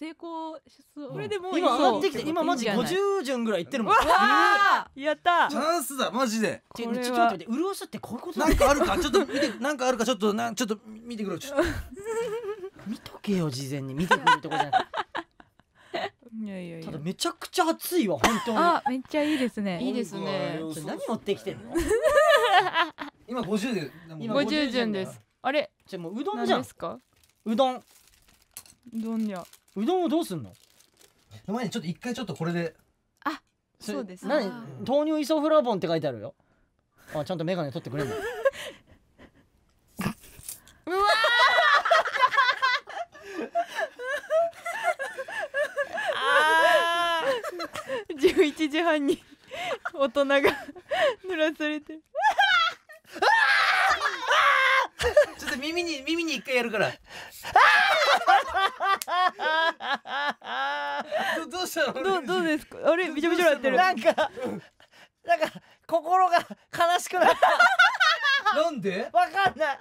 成功しそうこれでもう今上がってきて今マジ50順ぐらいいってるもんやったチャンスだマジでちょっと待って潤しってこういうことなんかあるかちょっと見てなんかあるかちょっとなちょっと見てくれ 見とけよ事前に見てくるってことじゃないいやいやいやただめちゃくちゃ暑いわ本当にあめっちゃいいですねいいですね何持ってきてんの 今五十で五十順ですあれじゃもううどんじゃんうどんうどんじゃ。うどんをどうすんの前にちょっと一回ちょっとこれでそそうです何豆乳イソフラボンって書いてあるよあちゃんと眼鏡取ってくれるのうわあ11 時半に大人が濡らされてと耳に耳に一回やるから どどうしたのどどうですかあれびちょびちょなってるなんかなんか心が悲しくなった なんでわかんない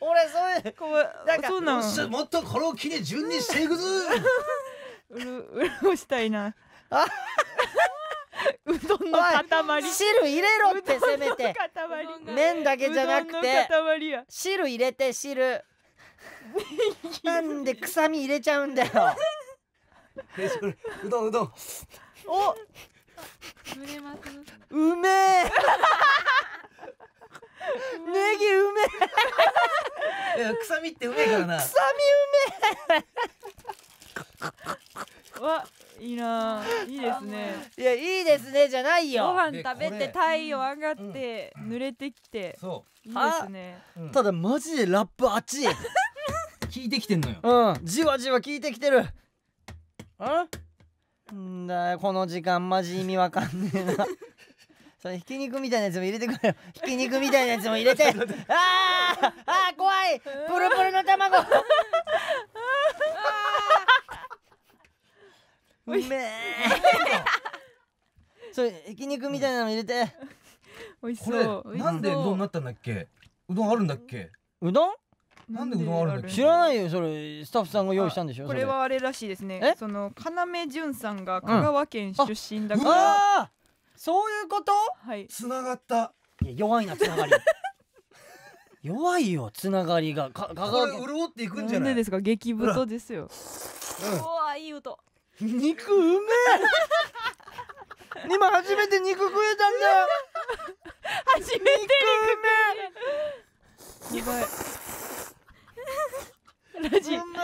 俺そういうこうなんかそうなのもっとこれを機に順にしていくぞ うるうるしたいなあうどんの塊汁入れろってせめて麺だけじゃなくて汁入れて汁 なんで臭み入れちゃうんだよ うどんうどんお うめえネギうめえ臭みってうめえからな臭みうめえ わいいないいですねいやいいですねじゃないよご飯食べて太陽上がって濡れてきてそういいですねただマジでラップあっち聞いてきてんのようんじわじわ聞いてきてるあんだこの時間マジ意味わかんねえなそれひき肉みたいなやつも入れてくれよひき肉みたいなやつも入れて あーあー怖いプルプルの卵あ うめえ それ焼き肉みたいなの入れて美味しそうなんでうどんなったんだっけうどんあるんだっけうどんなんでうどんあるんだっけ知らないよそれスタッフさんが用意したんでしょこれはあれらしいですねその要潤さんが香川県出身だから、うん、そういうことはいつながった弱いなつながり 弱いよつながりがか香川県潤っていくんじゃないなんでですか激太ですよ、うん、うわい音肉うめえ 今初めて肉食えたんだよ初めて肉食えやばいラジうめ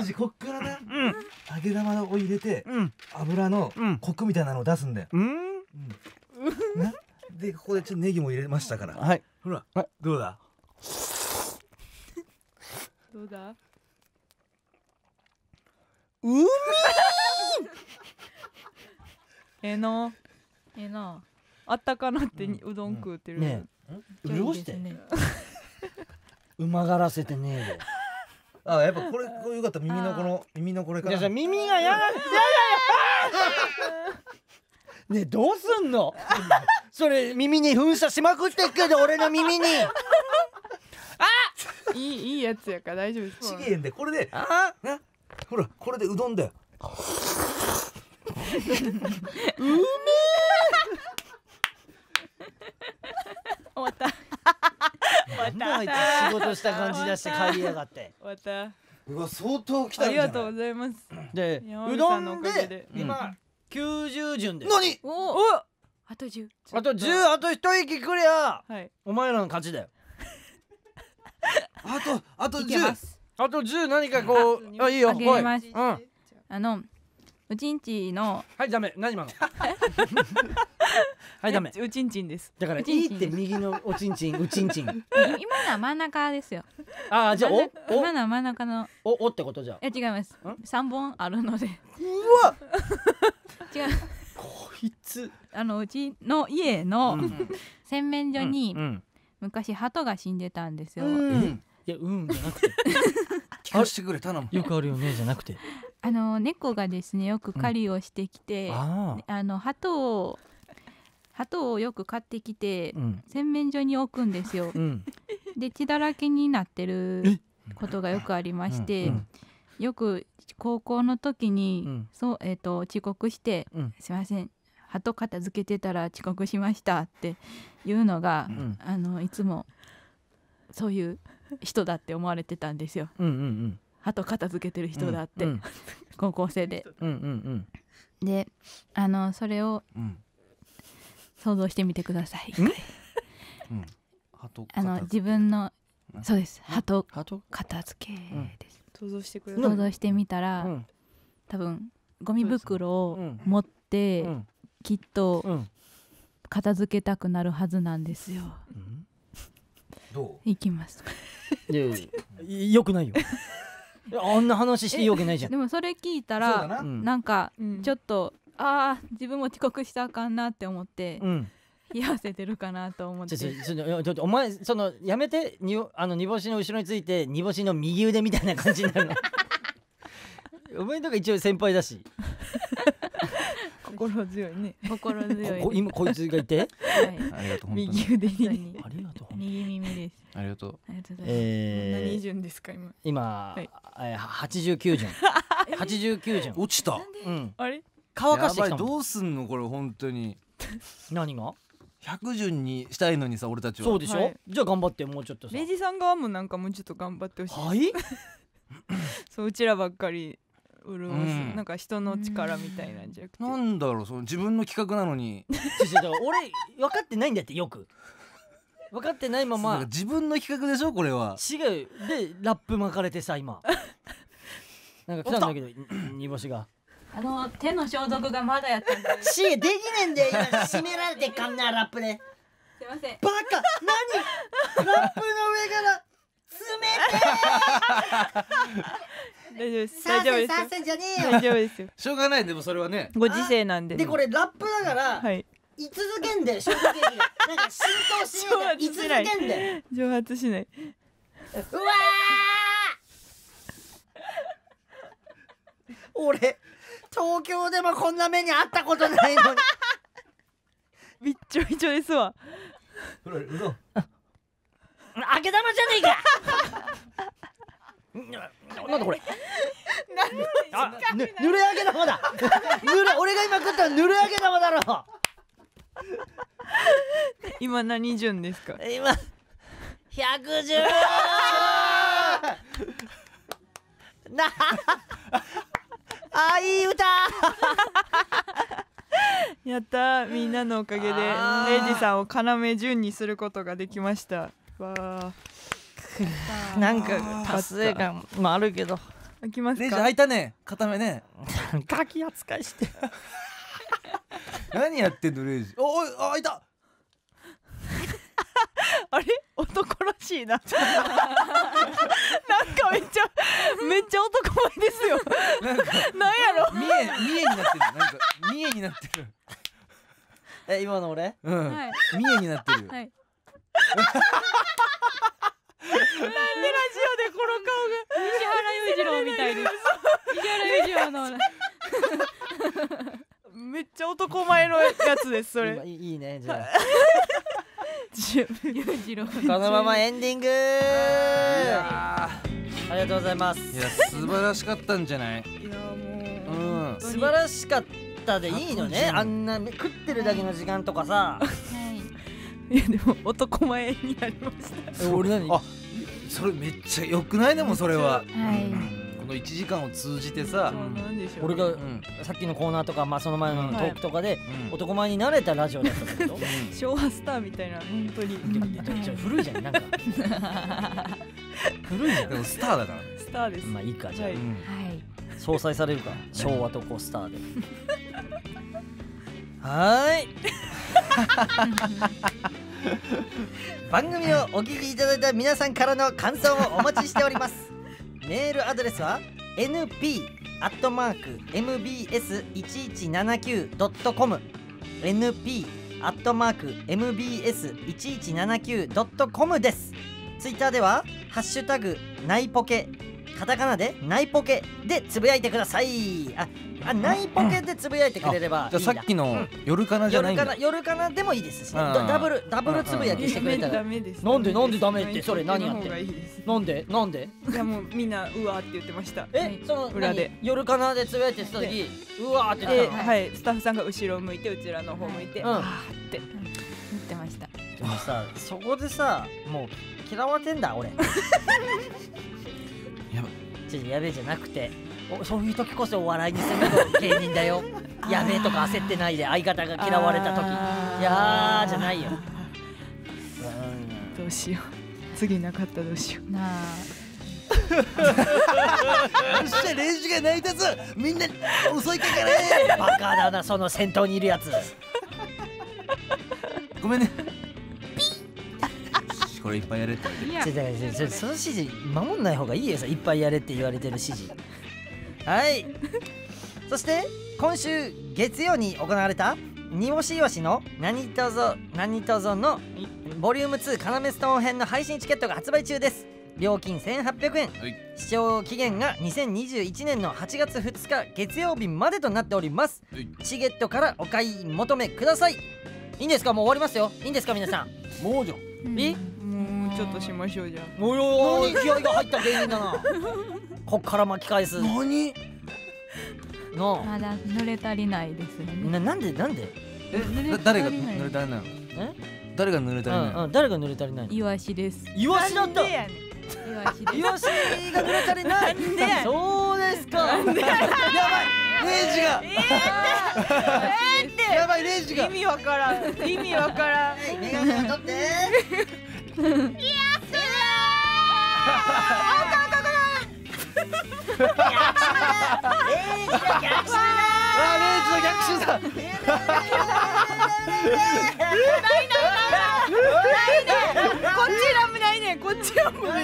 えジこっからね、うん、揚げ玉を入れて、うん、油のコクみたいなのを出すんだよ、うん、でここでちょっとネギも入れましたからはいほら、はい、どうだどうだ海 ええなえのあったかなってうどん食うてる、うんねうしてねうまがらせてねえよあやっぱこれこれよかった耳のこの耳のこれからいや耳がやらややねどうすんのそれ耳に噴射しまくってっけど俺の耳にあいいいいやつやから大丈夫ですちげえんでこれでああほらこれでうどんだようめ終わった 終わった仕事した感じ出して帰りやがって終わったうわ相当来たありがとうございますでうどんで今九十、順です何おおあと10あと10あと一息くりゃ、はい、お前らの勝ちだよあとあと10あと十何かこうあいいよあげ来いますうんあのうちんちのはいダメ何今の はいダメうちんちんですだからちいいって右のおちんちんうちんちん今のは真ん中ですよあじゃあお今のは真ん中のおおってことじゃいや違います三本あるのでうわ 違うこいつあのうちの家の洗面所にうん昔鳩が死んでたんですよ、うんいやうんじゃなくて 聞かせてくれ頼むよくあるよねじゃなくてあの猫がですねよく狩りをしてきて、うん、あの鳩を鳩をよく買ってきて、うん、洗面所に置くんですよ、うん、で血だらけになってることがよくありまして、よく高校の時に、そうえーと、遅刻して「すいません鳩片付けてたら遅刻しました」っていうのが、あのいつもそういう人だって思われてたんですよ。うんうんうん、あと片付けてる人だって、うんうん、高校生で。うんうんうん、であのそれを想像してみてください。うん、あの自分のそうです鳩片付けです。想像してくれ想像してみたら、多分ゴミ袋を持って、きっと片付けたくなるはずなんですよ。どう行きます よくないよ あんな話していいわけないじゃんでもそれ聞いたらな,、んかちょっと、うん、ああ自分も遅刻したあかんなって思って、うん冷やせてるかなと思ってお前そのやめてにあの煮干しの後ろについて煮干しの右腕みたいな感じになるの お前とか一応先輩だし心強いね心強い、こ今こいつがいて、はい、ありがとう右腕にありがとう右耳ですありがとうありがとうございます、何順ですか今今、はい、え八十九順八十九順落ちた、うん、あれ乾かしてきたどうすんのこれ本当に何が百順にしたいのにさ俺たちはそうでしょ、はじゃあ頑張ってもうちょっと明治さん側もなんかもうちょっと頑張ってほしいはい そううちらばっかり潤す、うん、なんか人の力みたいなんじゃなくて、なんだろうその自分の企画なのに俺分かってないんだってよく分かってないまま自分の企画でしょこれは違うでラップ巻かれてさ今なんか来たんだけど煮干しが。あの手の消毒がまだやってるしできねえんだよ今締められてかんなラップで。すいません。バカ何ラップの上から詰めて大丈夫です大丈夫ですじゃねえよ大丈夫ですよしょうがないでもそれはねご時世なんででこれラップだからはいい続けんで消化なんか浸透しない続けんで 蒸発しないうわ俺東京でもこんな目にあったことないのにびっちょびちょですわほらうどあ、揚げ玉じゃねえかなんだこれ。あ、ぬ、濡れ上げ玉だ。濡 れ、俺が今食ったの濡れ揚げ玉だろ。う。今何順ですか。今。百十。な。あ、いい歌。やったみんなのおかげでレイジさんを要順にすることができましたわあなんか達成感もあるけど開きますレジ開いたね固めね ガキ扱いして何やってんのレイジおいあ開いた あれ男らしいななんかめっちゃめっちゃ男前ですよなんかやろ見え見えになってるなんか見えになってるえ今の俺うん、はい見えになってる、はいなんでラジオでこの顔が石原裕次郎みたいで石原裕次郎のめっちゃ男前のやつですそれいいねじゃあ裕次郎このままエンディングありがとうございますいや素晴らしかったんじゃないいやもう、うん、素晴らしかったでいいのねあんな食ってるだけの時間とかさ いやでも男前になりました俺何あそれめっちゃよくないでもそれは、はいこの1時間を通じてさそ俺が、うんさっきのコーナーとか、まあ、その前のトークとかで、男前になれたラジオだったんだけど昭和スターみたいな本当に古いじゃんなんか 古いじゃんでもスターだからねスターです、まあいいかじゃあ、はいうんはい相殺されるか昭和とこうスターではーい 番組をお聞きいただいた皆さんからの感想をお待ちしておりますメールアドレスは np アットマーク mbs 一一七九ドットコム np アットマーク mbs 一一七九ドットコムです。ツイッターではハッシュタグナイポケカタカナでナイポケでつぶやいてくださいああナイポケでつぶやいてくれればじゃさっきの夜かなじゃないんだ、うん、夜かな夜かなでもいいですし、ね、ダブルダブルつぶやきしてくれたら、なんでなんでダメってそれ何やってなんでなんでいやもうみんなうわって言ってましたえその裏で夜かなでつぶやいてた時うわって言ったはいスタッフさんが後ろ向いてうちらの方向いて、うん、あって言ってましたでもさそこでさもう嫌われてんだ俺 ちうやべえじゃなくてそういう時こそお笑いに攻める芸人だよ やべえとか焦ってないで相方が嫌われた時いやーじゃないよ、うん、どうしよう次なかったどうしようなあそして練ジが成り立つみんな遅いからねバカだなその先頭にいるやつごめんねこれいっぱいやれって言われてる。その指示守んない方がいいよさいっぱいやれって言われてる指示。はい。そして今週月曜に行われたに干しよしの何とぞ何とぞのボリューム2メストーン編の配信チケットが発売中です。料金1800円、はい、視聴期限が2021年の8月2日月曜日までとなっております、はい、チゲットからお買い求めくださいいいんですかもう終わりますよいいんですか皆さんもうじゃんえもうちょっとしましょうじゃんおよー気合が入った原因だな こっから巻き返す何のまだ濡れ足りないですねななんでなんでえ誰が濡れ足りないのえ誰が濡れ足りない、うん誰が濡れ足りないイワシですイワシだったイワシが濡れ足りないそうですかやばいレイジがえー、ってやばいレイジが意味わからん意味わからんメガネを取っていやすーあ逆襲だレイジが逆襲だレイジの逆襲だ。ないないないないないないねこっちは無理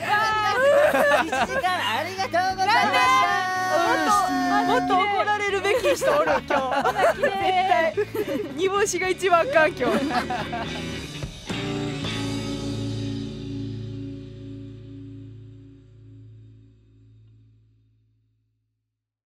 1時間ありがとうございましたもっともっと怒られるべき人おる今日絶対煮干しが一番か今日